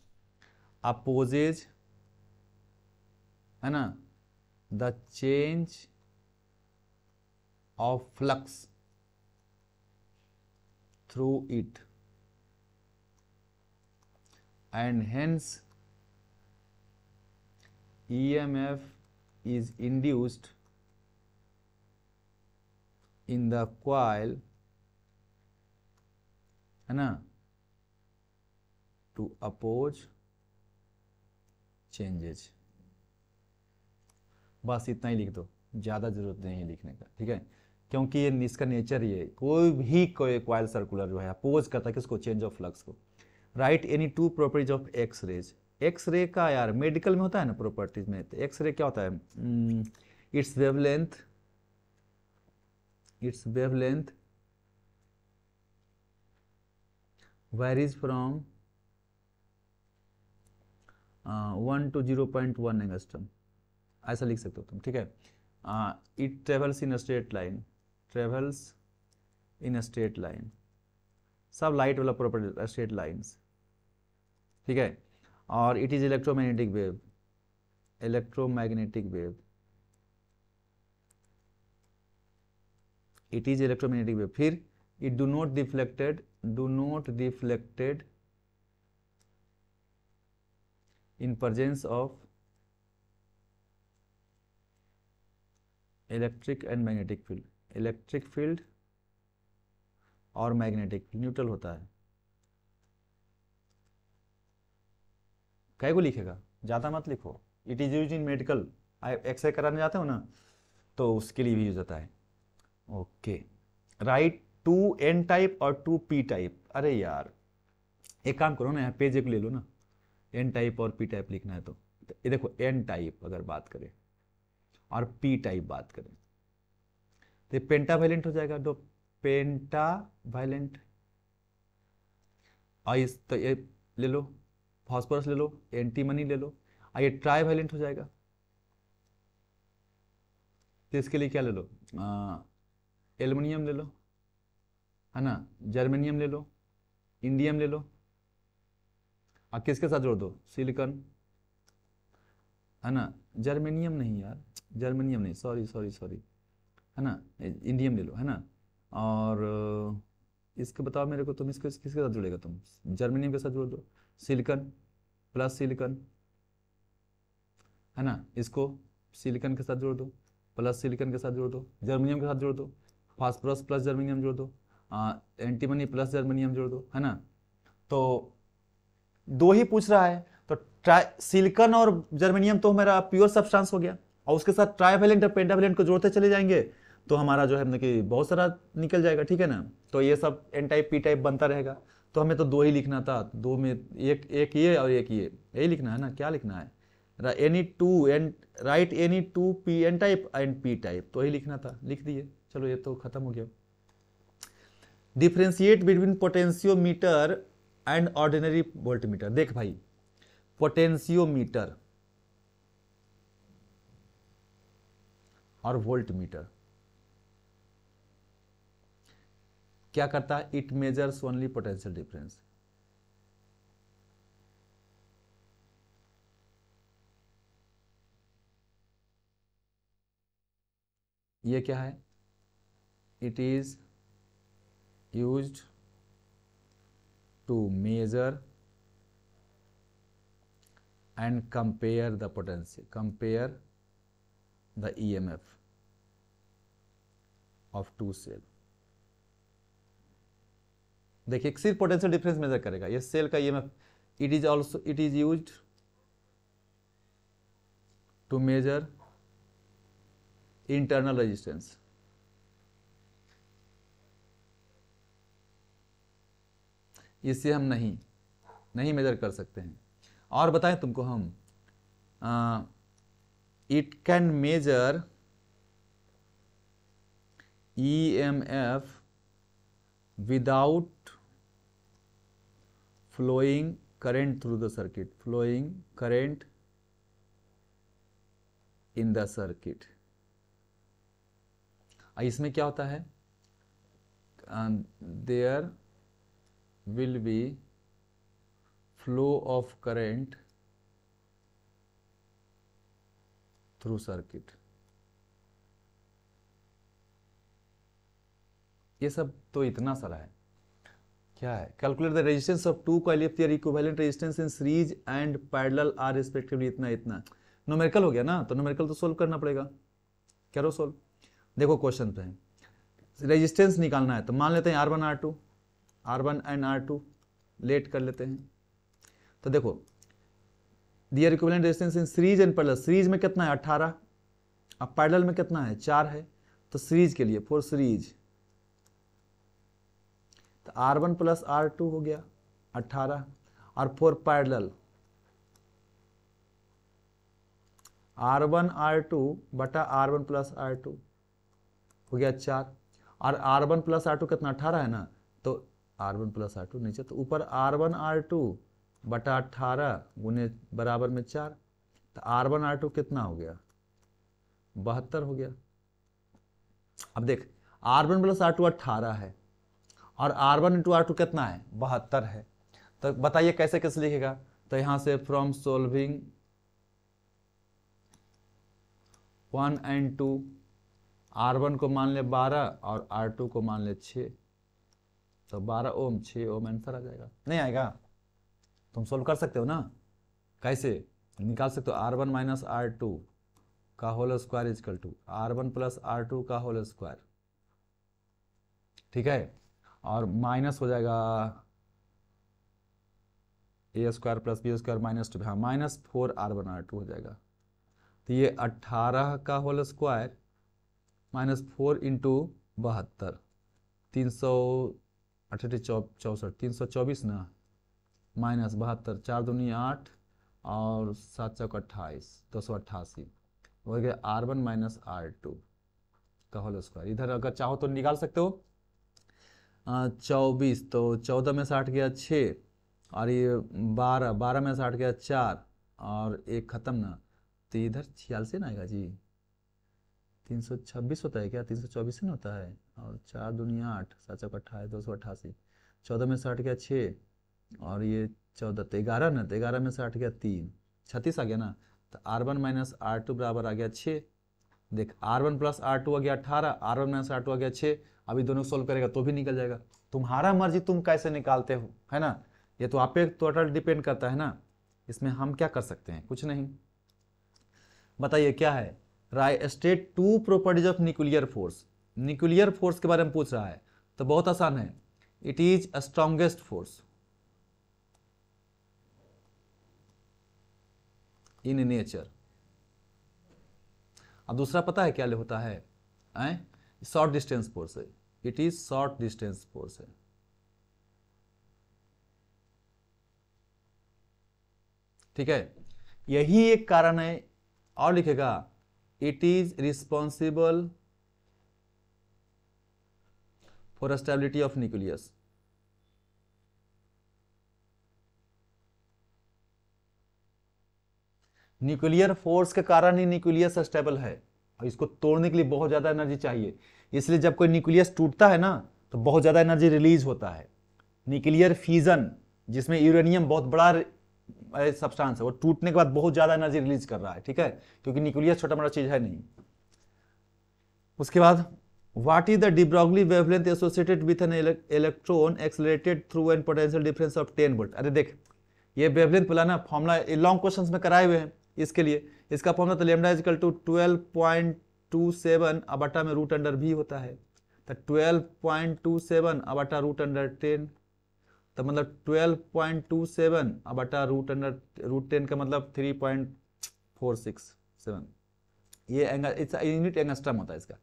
अपोजेज है ना the change of flux through it and hence EMF is induced in the coil hai na to oppose changes बस इतना ही लिख दो ज़्यादा ज़रूरत नहीं है लिखने का ठीक है क्योंकि ये इसका नेचर ही है कोई भी कोई क्वाइल सर्कुलर जो है अपोज करता है किसको चेंज ऑफ फ्लक्स को write any two properties of X rays X ray का यार मेडिकल में होता है ना प्रॉपर्टीज में एक्स तो रे क्या होता है its wavelength its wavelength varies from one to zero point one angstrom ऐसा लिख सकते हो तुम ठीक है it travels in straight line travels in a straight line सब लाइट वाला प्रॉपर्टी स्ट्रेट लाइंस ठीक है और it is electromagnetic wave electromagnetic wave it is electromagnetic wave फिर it do not deflected do not deflected in presence of electric and magnetic field electric field और magnetic neutral होता है कह को लिखेगा ज़्यादा मत लिखो it is use in medical X ray कराने जाते हो ना तो उसके लिए भी यूज होता है okay write two N type और टू पी टाइप अरे यार एक काम करो ना यहाँ पेज एक ले लो ना एन टाइप और पी टाइप लिखना है तो ये देखो एन टाइप अगर बात करें और पी टाइप बात करें तो वायलेंट हो जाएगा डोप पेंटा और इस तो ये ले लो फॉस्फोरस ले लो एंटीमनी ले लो और ये वायलेंट हो जाएगा तो इसके लिए क्या ले लो एल्युमिनियम ले लो है ना जर्मेनियम ले लो इंडियम ले लो और किसके साथ जोड़ दो सिलिकॉन है ना जर्मेनियम नहीं यार जर्मेनियम नहीं सॉरी सॉरी सॉरी है ना इंडियम ले लो है ना और इसके बताओ मेरे को तुम इसको किसके साथ जुड़ेगा तुम जर्मनियम के साथ जोड़ दो सिलिकन प्लस सिलिकन है ना इसको सिलिकन के साथ जोड़ दो प्लस सिलिकन के साथ जोड़ दो जर्मनियम के साथ जोड़ दो फास्फोरस प्लस जर्मनियम जोड़ दो एंटीमनी प्लस जर्मनियम जोड़ दो है ना तो दो ही पूछ रहा है तो ट्राई सिलिकन और जर्मेनियम तो मेरा प्योर सब्सटेंस हो गया और उसके साथ ट्राइवेलेंट और पेंटावेलेंट को जोड़ते चले जाएंगे तो हमारा जो है मतलब कि बहुत सारा निकल जाएगा ठीक है ना तो ये सब एन टाइप पी टाइप बनता रहेगा तो हमें तो दो ही लिखना था दो में एक एक ये और एक ये यही लिखना है ना क्या लिखना है any two N write any two P N type and P type तो यही लिखना था लिख दिए चलो ये तो खत्म हो गया differentiate between potentiometer and ordinary voltmeter देख भाई पोटेंशियोमीटर और वोल्टमीटर क्या करता है it measures only potential difference ये क्या है it is use to measure and compare the potential compare the E M F of two cells देखिए सिर्फ पोटेंशियल डिफरेंस मेजर करेगा ये सेल का EMF it is also it is use to measure internal resistance इससे हम नहीं नहीं major कर सकते हैं और बताएं तुमको हम it can measure E M F without flowing current through the circuit flowing current in the circuit इसमें क्या होता है there will be flow of current through circuit ये सब तो इतना सारा है क्या है calculate the resistance of two coil if their equivalent resistance in series and parallel are respectively इतना इतना नोमेरिकल हो गया ना तो नोमेरिकल तो सोल्व करना पड़ेगा करो सोल्व देखो क्वेश्चन पे रेजिस्टेंस निकालना है तो मान लेते हैं R one R two R one and R two let कर लेते हैं तो देखो their equivalent resistance in series and parallel series में कितना है अट्ठारह अब पैडल में कितना है चार है तो सीरीज के लिए फोर सीरीज तो R one plus R two हो गया अट्ठारह और four parallel R one R two बटा R one plus R two हो गया चार और R one plus R two कितना अठारह है ना तो R one plus R two नीचे तो ऊपर आर वन आर टू बटा अट्ठारह गुने बराबर में चार तो आर वन आर टू कितना हो गया बहत्तर हो गया अब देख R one plus R two अट्ठारह है और R one into R two कितना है बहत्तर है तो बताइए कैसे कैसे लिखेगा तो यहाँ से from solving one and two R one को मान ले बारह और आर टू को मान ले छः तो बारह ओम छः ओम आंसर आ जाएगा नहीं आएगा तुम सोल्व कर सकते हो ना कैसे निकाल सकते हो R one minus R two का whole square is equal to R one plus R two का होल स्क्वायर ठीक है और माइनस हो जाएगा A square plus B square minus two हाँ minus four R one R two हो जाएगा तो ये अट्ठारह का whole square minus four into बहत्तर तीन सौ अठी चौसठ तीन सौ चौबीस ना माइनस बहत्तर चार दूनी आठ और सात सौ अट्ठाईस दो सौ अट्ठासी हो गया R one minus R two का होल स्क्वायर इधर अगर चाहो तो निकाल सकते हो चौबीस तो चौदह में साठ गया छः और ये बारह बारह में साठ गया चार और एक ख़त्म ना तो इधर छियालीस ना आएगा जी तीन सौ छब्बीस होता है क्या तीन सौ चौबीस ना होता है और चार दुनिया आठ सात सौ अट्ठाईस दो सौ अट्ठासी चौदह में साठ गया छः और ये चौदह तो ग्यारह ना तो ग्यारह में साठ गया तीन छत्तीस आ गया ना तो R one minus R two बराबर आ गया छः देख R one plus R two आ गया अठारह R one minus R two आ गया छः अभी दोनों सोल्व करेगा तो भी निकल जाएगा तुम्हारा मर्जी तुम कैसे निकालते हो है ना ये तो आप पे टोटल डिपेंड करता है ना इसमें हम क्या कर सकते हैं कुछ नहीं बताइए क्या है राय state two properties of nuclear force nuclear force के बारे में पूछ रहा है तो बहुत आसान है it is strongest force in nature अब दूसरा पता है क्या होता है आए? शॉर्ट डिस्टेंस फोर्स है it is short distance force है ठीक है यही एक कारण है और लिखेगा it is responsible for stability of nucleus nuclear force के कारण ही न्यूक्लियस स्टेबल है और इसको तोड़ने के लिए बहुत ज़्यादा एनर्जी चाहिए इसलिए जब कोई न्यूक्लियस टूटता है ना तो बहुत ज़्यादा एनर्जी रिलीज होता है न्यूक्लियर फ्यूज़न जिसमें यूरेनियम बहुत बड़ा सब्सटेंस है वो टूटने के बाद बहुत ज़्यादा एनर्जी रिलीज कर रहा है ठीक है क्योंकि न्यूक्लियस छोटा मोटा चीज़ है नहीं उसके बाद what is the de Broglie wavelength associated with an electron accelerated through an potential difference of ten volt अरे देख ये वेवलेंथ वाला ना फॉर्मुला लॉन्ग क्वेश्चन में कराए हुए हैं इसके लिए इसका फॉर्म तो lambda is equal to twelve point two seven अबाटा में रूट अंडर भी होता है तो ट्वेल्व पॉइंट टू सेवन अबाटा रूट अंडर टेन तो मतलब ट्वेल्व पॉइंट टू सेवन अबाटा रूट अंडर रूट टेन का मतलब three point four six seven ये एंगल इट्स यूनिट एंगस्ट्रम होता है इसका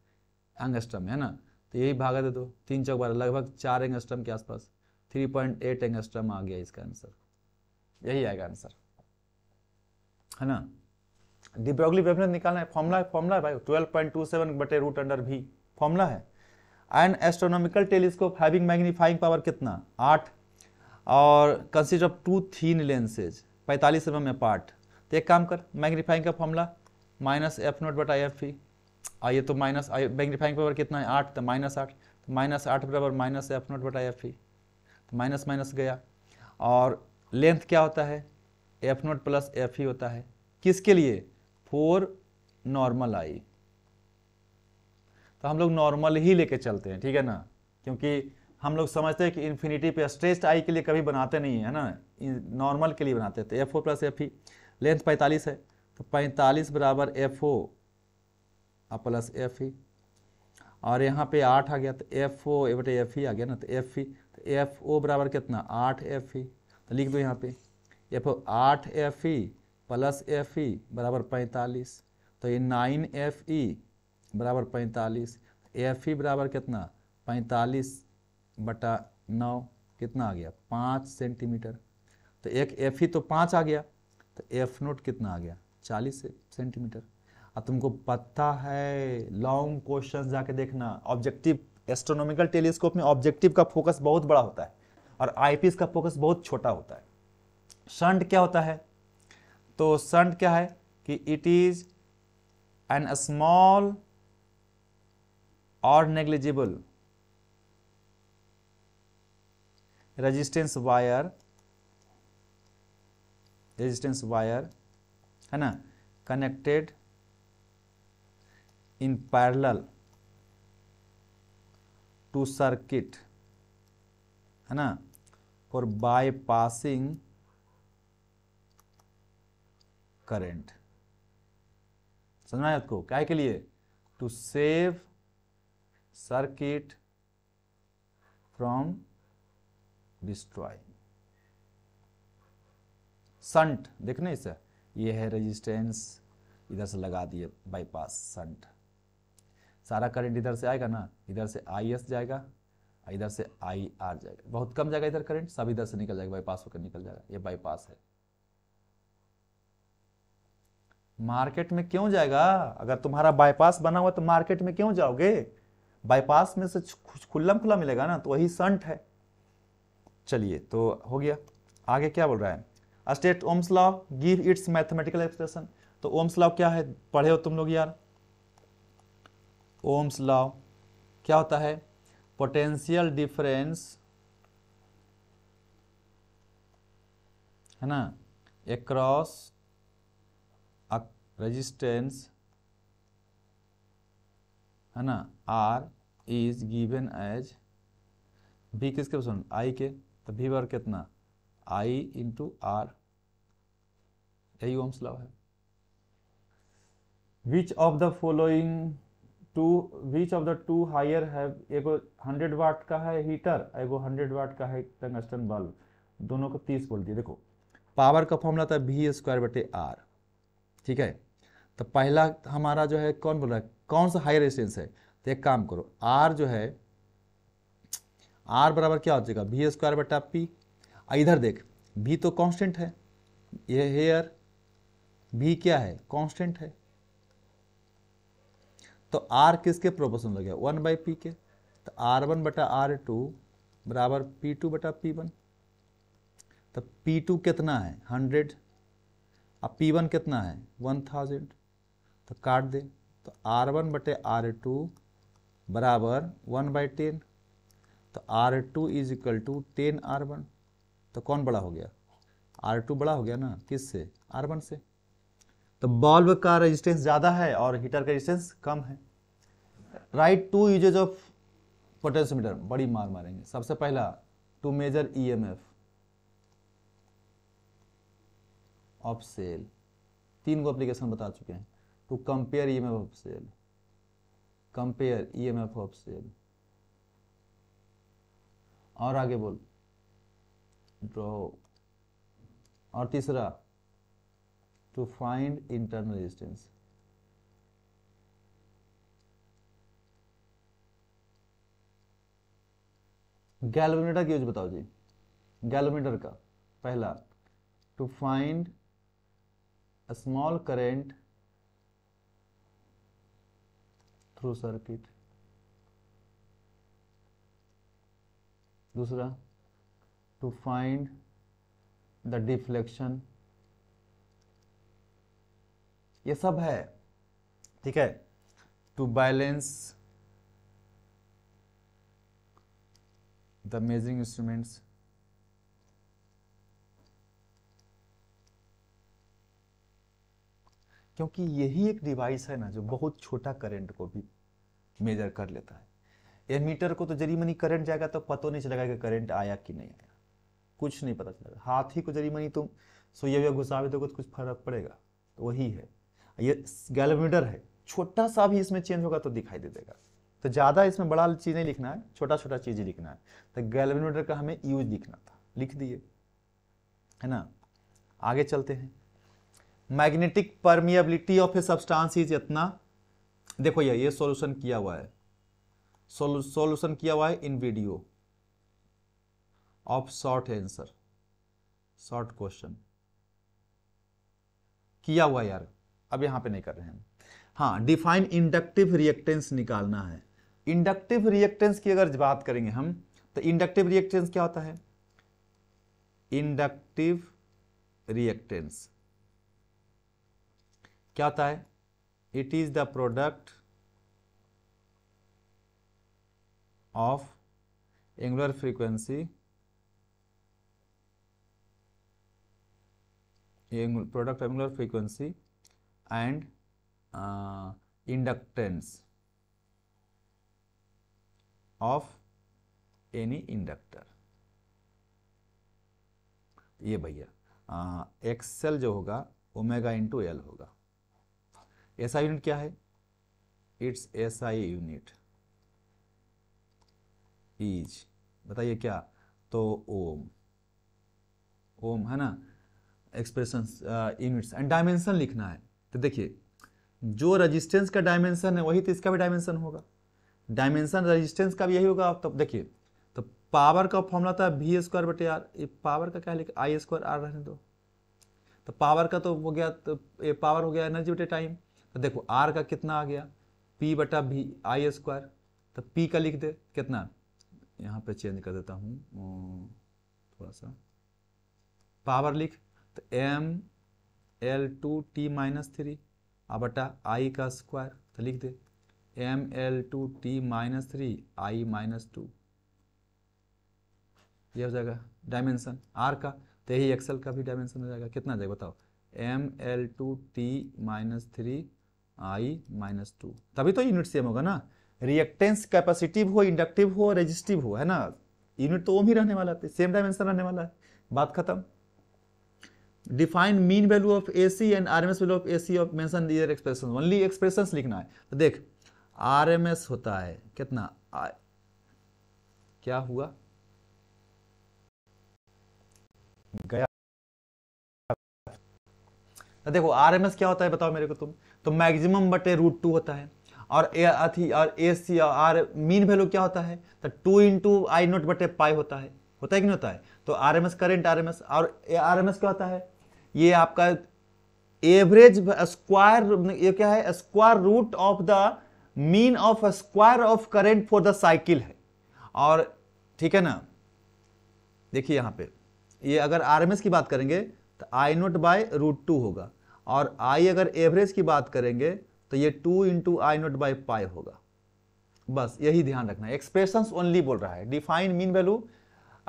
एंगस्ट्रम है ना तो यही भागा दे तो दो तीन चौक बारह लगभग चार एंगस्ट्रम के आसपास थ्री पॉइंट एट एंगस्ट्रम आ गया इसका आंसर यही आएगा आंसर है ना डिब्रोगली वेवलेंथ निकालना है फॉर्मला है फॉर्मला है भाई 12.27 बटे रूट अंडर भी फॉर्मूला है and astronomical telescope having magnifying power कितना आठ और consist of two thin lenses पैंतालीस एम एम पार्ट तो एक काम कर मैग्नीफाइंग का फॉर्मुला माइनस एफ नोट बट आई एफ ई आइए तो माइनस आई मैग्नीफाइंग पावर कितना है आठ तो माइनस आठ तो माइनस आठ बराबर माइनस एफ नोट आई एफ ई तो माइनस माइनस गया और लेंथ क्या होता है F naught plus F E होता है किसके लिए फोर नॉर्मल आई तो हम लोग नॉर्मल ही लेके चलते हैं ठीक है ना क्योंकि हम लोग समझते हैं कि इन्फिनिटी पे स्ट्रेस्ड आई के लिए कभी बनाते नहीं है ना नॉर्मल के लिए बनाते थे F O plus F E length पैंतालीस है तो पैंतालीस बराबर एफ ओ और प्लस एफ ई और यहाँ पे आठ आ गया तो एफ ओ बटे एफ ई e आ गया ना तो एफ ई e, तो एफ ओ बराबर कितना आठ एफ ई e। तो लिख दो यहाँ पे एफ ओ आठ F E plus F E बराबर पैंतालीस तो ये नाइन एफ ई बराबर पैंतालीस एफ ई बराबर कितना पैंतालीस बटा नौ कितना आ गया पाँच सेंटीमीटर तो एक एफ ई तो पाँच आ गया तो एफ नोट कितना आ गया चालीस सेंटीमीटर और तुमको पता है लॉन्ग क्वेश्चन जाके देखना ऑब्जेक्टिव एस्ट्रोनॉमिकल टेलीस्कोप में ऑब्जेक्टिव का फोकस बहुत बड़ा होता है और आईपीएस का फोकस बहुत छोटा होता है शंट क्या होता है तो संट क्या है कि इट इज एन स्मॉल और negligible resistance wire resistance wire है ना connected in parallel to circuit है ना फॉर बाईपासिंग पासिंग करेंट समझना है आपको क्या के लिए to save circuit from destroy shunt देखने इसे ये है रेजिस्टेंस इधर से लगा दिए बाईपास संट सारा करंट इधर से आएगा ना इधर से आई एस जाएगा इधर से आई आर जाएगा बहुत कम जाएगा इधर करंट सब इधर से निकल जाएगा बाईपास होकर निकल जाएगा ये बाईपास है मार्केट में क्यों जाएगा अगर तुम्हारा बाईपास बना हुआ तो मार्केट में क्यों जाओगे बाईपास में से खुल्लम खुला मिलेगा ना तो वही संट है चलिए तो हो गया आगे क्या बोल रहा है state Ohm's law give its mathematical expression तो ओम्स लॉ क्या है पढ़े हो तुम लोग यार ओम्स लॉ क्या होता है पोटेंशियल डिफरेंस है ना एक्रॉस रेजिस्टेंस है ना आर इज गिवेन एज भी किसके पसंद आई के तो भी बार कितना आई इंटू आर यही ओम्स लॉ है which of the following two which of the two higher है एगो हंड्रेड वाट का है हीटर एगो हंड्रेड वाट का है टंगस्टन बल्ब दोनों को तीस बोल दिए देखो पावर का फॉर्मूला था भी स्क्वायर बटे आर ठीक है तो पहला हमारा जो है कौन बोल रहा है कौन सा हाई रेजिस्टेंस है तो एक काम करो आर जो है आर बराबर क्या हो जाएगा वी स्क्वायर बटा पी इधर देख भी तो कांस्टेंट है ये हेयर भी क्या है कांस्टेंट है तो आर किसके प्रोपोर्शन लगे वन बाई पी के तो आर वन बटा आर टू बराबर पी टू बटा पी वन तो पी टू कितना है हंड्रेड और पी वन कितना है वन थाउजेंड तो काट दें तो आर वन बटे आर टू बराबर वन बाई टेन तो R two is equal to ten R one तो कौन बड़ा हो गया आर टू बड़ा हो गया ना किस से आर वन से तो बल्ब का रेजिस्टेंस ज़्यादा है और हीटर का रेजिस्टेंस कम है write two uses of potentiometer बड़ी मार मारेंगे सबसे पहला to measure E M F of cell तीन को एप्लीकेशन बता चुके हैं to compare EMF of cell. Compare EMF of cell. और आगे बोल ड्रॉ और तीसरा to find internal resistance galvanometer की यूज बताओ जी गैलोमीटर का पहला to find a small current through circuit दूसरा टू फाइंड द डिफ्लेक्शन ये सब है ठीक है to balance the measuring instruments क्योंकि यही एक डिवाइस है ना जो बहुत छोटा करंट को भी मेजर कर लेता है या मीटर को तो जरी मनी करंट जाएगा तो पता नहीं चलेगा कि करंट आया कि नहीं आया कुछ नहीं पता चलेगा हाथ ही को जरी मनी तुम सोया हुआ घुसावे दोगे तो कुछ फर्क पड़ेगा तो वही है ये गैलोमीटर है छोटा सा भी इसमें चेंज होगा तो दिखाई दे देगा तो ज़्यादा इसमें बड़ा चीज़ नहीं लिखना है छोटा छोटा चीज़ ही लिखना है तो गैलोमीटर का हमें यूज लिखना था लिख दिए है ना आगे चलते हैं magnetic permeability of a substance is इतना देखो ये ये सॉल्यूशन किया हुआ है सॉल्यूशन किया हुआ है in video of short answer short question किया हुआ यार अब यहां पे नहीं कर रहे हैं हाँ डिफाइन इंडक्टिव रिएक्टेंस निकालना है इंडक्टिव रिएक्टेंस की अगर बात करेंगे हम तो इंडक्टिव रिएक्टेंस क्या होता है इंडक्टिव रिएक्टेंस क्या होता है it is the product of angular frequency product of angular frequency and uh, inductance of any inductor ये भैया एक्स जो होगा ओमेगा इंटू एल होगा एसआई यूनिट क्या है इट्स एसआई यूनिट इज बताइए क्या तो ओम ओम है ना एक्सप्रेशन यूनिट्स एंड डायमेंशन लिखना है तो देखिए जो रेजिस्टेंस का डायमेंशन है वही तो इसका भी डायमेंशन होगा डायमेंशन रेजिस्टेंस का भी यही होगा तो देखिए तो पावर का फॉर्मूला था वी स्क्वायर बटे आर ये पावर का क्या लिखा आई स्क्वायर आर रहने दो तो पावर का तो हो गया तो ये पावर हो गया एनर्जी बटे टाइम तो देखो आर का कितना आ गया पी बटा भी आई स्क्वायर तो पी का लिख दे कितना यहाँ पे चेंज कर देता हूँ थोड़ा सा पावर लिख तो M L two T minus three और बटा आई का स्क्वायर तो लिख दे M L two T minus three I minus two यह हो जाएगा डायमेंशन आर का तो यही एक्सल का भी डायमेंशन हो जाएगा कितना जाएगा बताओ M L two T minus three I minus two तभी तो यूनिट सेम होगा ना रिएक्टेंस कैपेसिटिव हो इंडक्टिव हो रेजिस्टिव हो है ना यूनिट तो ओम ही रहने वाला है सेम डायमेंशन रहने वाला है बात खत्म define mean value of A C and R M S value of A C of mention expression only expression लिखना है तो देख आर एम एस होता है कितना आ, क्या हुआ गया तो देखो आर एम एस क्या होता है बताओ मेरे को तुम तो मैक्सिमम बटे रूट टू होता है और ए अथी और ए सी और आर मीन वैल्यू क्या होता है तो टू इंटू आई नोट बटे पाई होता है होता है कि नहीं होता है तो R M S current R M S और ए आर एम एस क्या होता है ये आपका एवरेज स्क्वायर ये क्या है square root of the mean of square of current for the cycle है और ठीक है ना देखिए यहाँ पे ये अगर आरएमएस की बात करेंगे तो I naught by root two होगा और आई अगर एवरेज की बात करेंगे तो ये two into I naught by pi होगा बस यही ध्यान रखना है एक्सप्रेशंस ओनली बोल रहा है define mean value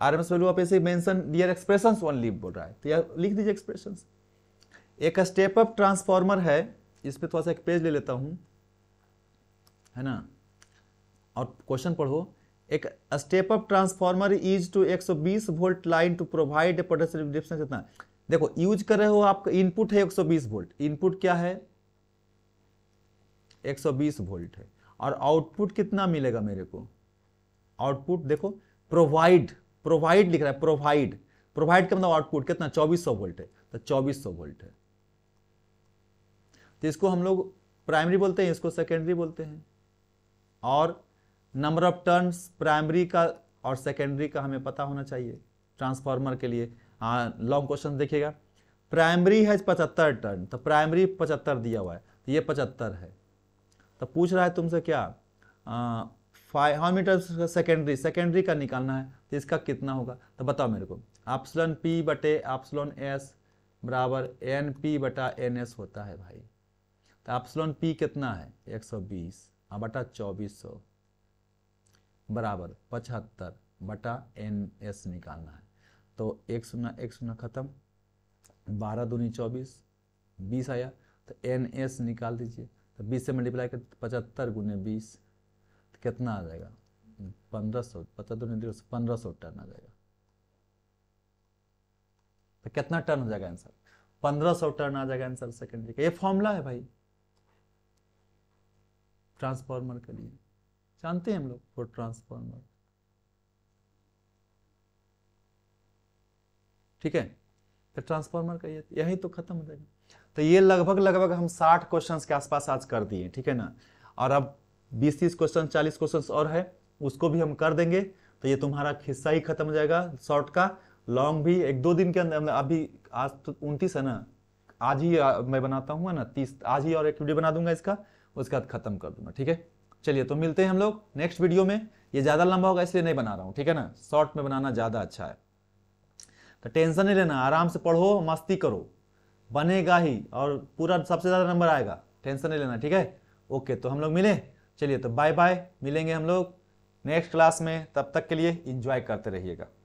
R M S value आप ऐसे मेंशन डियर एक्सप्रेशंस ओनली बोल रहा है तो यार लिख दीजिए एक्सप्रेशंस एक स्टेप अप ट्रांसफॉर्मर है इस पर थोड़ा सा एक पेज ले लेता हूँ है ना और क्वेश्चन पढ़ो एक step up transformer is two 120 volt line to provide potential difference इतना देखो यूज कर रहे हो आपका इनपुट है 120 वोल्ट इनपुट क्या है 120 वोल्ट है और आउटपुट कितना मिलेगा मेरे को आउटपुट देखो प्रोवाइड प्रोवाइड लिख रहा है प्रोवाइड प्रोवाइड का मतलब आउटपुट कितना 2400 वोल्ट है तो 2400 वोल्ट है तो इसको हम लोग प्राइमरी बोलते हैं इसको सेकेंडरी बोलते हैं और नंबर ऑफ टर्न्स प्राइमरी का और सेकेंडरी का हमें पता होना चाहिए ट्रांसफार्मर के लिए हाँ लॉन्ग क्वेश्चन देखिएगा प्राइमरी है पचहत्तर टर्न तो प्राइमरी पचहत्तर दिया हुआ है तो ये पचहत्तर है तो पूछ रहा है तुमसे क्या five how meter secondary secondary का निकालना है तो इसका कितना होगा तो बताओ मेरे को ऑप्सलन पी बटे आपसलोन एस बराबर एन पी बटा एन एस होता है भाई तो आपसलोन पी कितना है एक सौ बीस हाँ, बटा चौबीस सौ बराबर पचहत्तर बटा एन एस निकालना है तो एक शून्य एक शून्य खत्म बारह दूनी चौबीस बीस आया तो एन एस निकाल दीजिए तो बीस से मल्टीप्लाई कर पचहत्तर गुने बीस तो कितना आ जाएगा पंद्रह सौ पचहत्तर गुने सौ पंद्रह सौ टन आ जाएगा तो कितना टर्न हो जाएगा आंसर पंद्रह सौ टर्न आ जाएगा आंसर सेकेंडरी का ये फॉर्मूला है भाई ट्रांसफॉर्मर के लिए जानते हैं हम लोग वो ट्रांसफॉर्मर ठीक है तो ट्रांसफॉर्मर का ये यही तो खत्म हो जाएगा तो ये लगभग लगभग हम साठ क्वेश्चन के आसपास आज कर दिए ठीक है ना और अब बीस तीस क्वेश्चन चालीस क्वेश्चन और है उसको भी हम कर देंगे तो ये तुम्हारा हिस्सा ही खत्म हो जाएगा शॉर्ट का लॉन्ग भी एक दो दिन के अंदर अभी आज तो उनतीस है ना आज ही मैं बनाता हूँ ना तीस आज ही और एक वीडियो बना दूंगा इसका उसके बाद खत्म कर दूंगा ठीक है चलिए तो मिलते हैं हम लोग नेक्स्ट वीडियो में ये ज़्यादा लंबा होगा इसलिए नहीं बना रहा हूँ ठीक है ना शॉर्ट में बनाना ज़्यादा अच्छा है तो टेंशन नहीं लेना आराम से पढ़ो मस्ती करो बनेगा ही और पूरा सबसे ज़्यादा नंबर आएगा टेंशन नहीं लेना ठीक है ओके तो हम लोग मिलें चलिए तो बाय बाय मिलेंगे हम लोग नेक्स्ट क्लास में तब तक के लिए इन्जॉय करते रहिएगा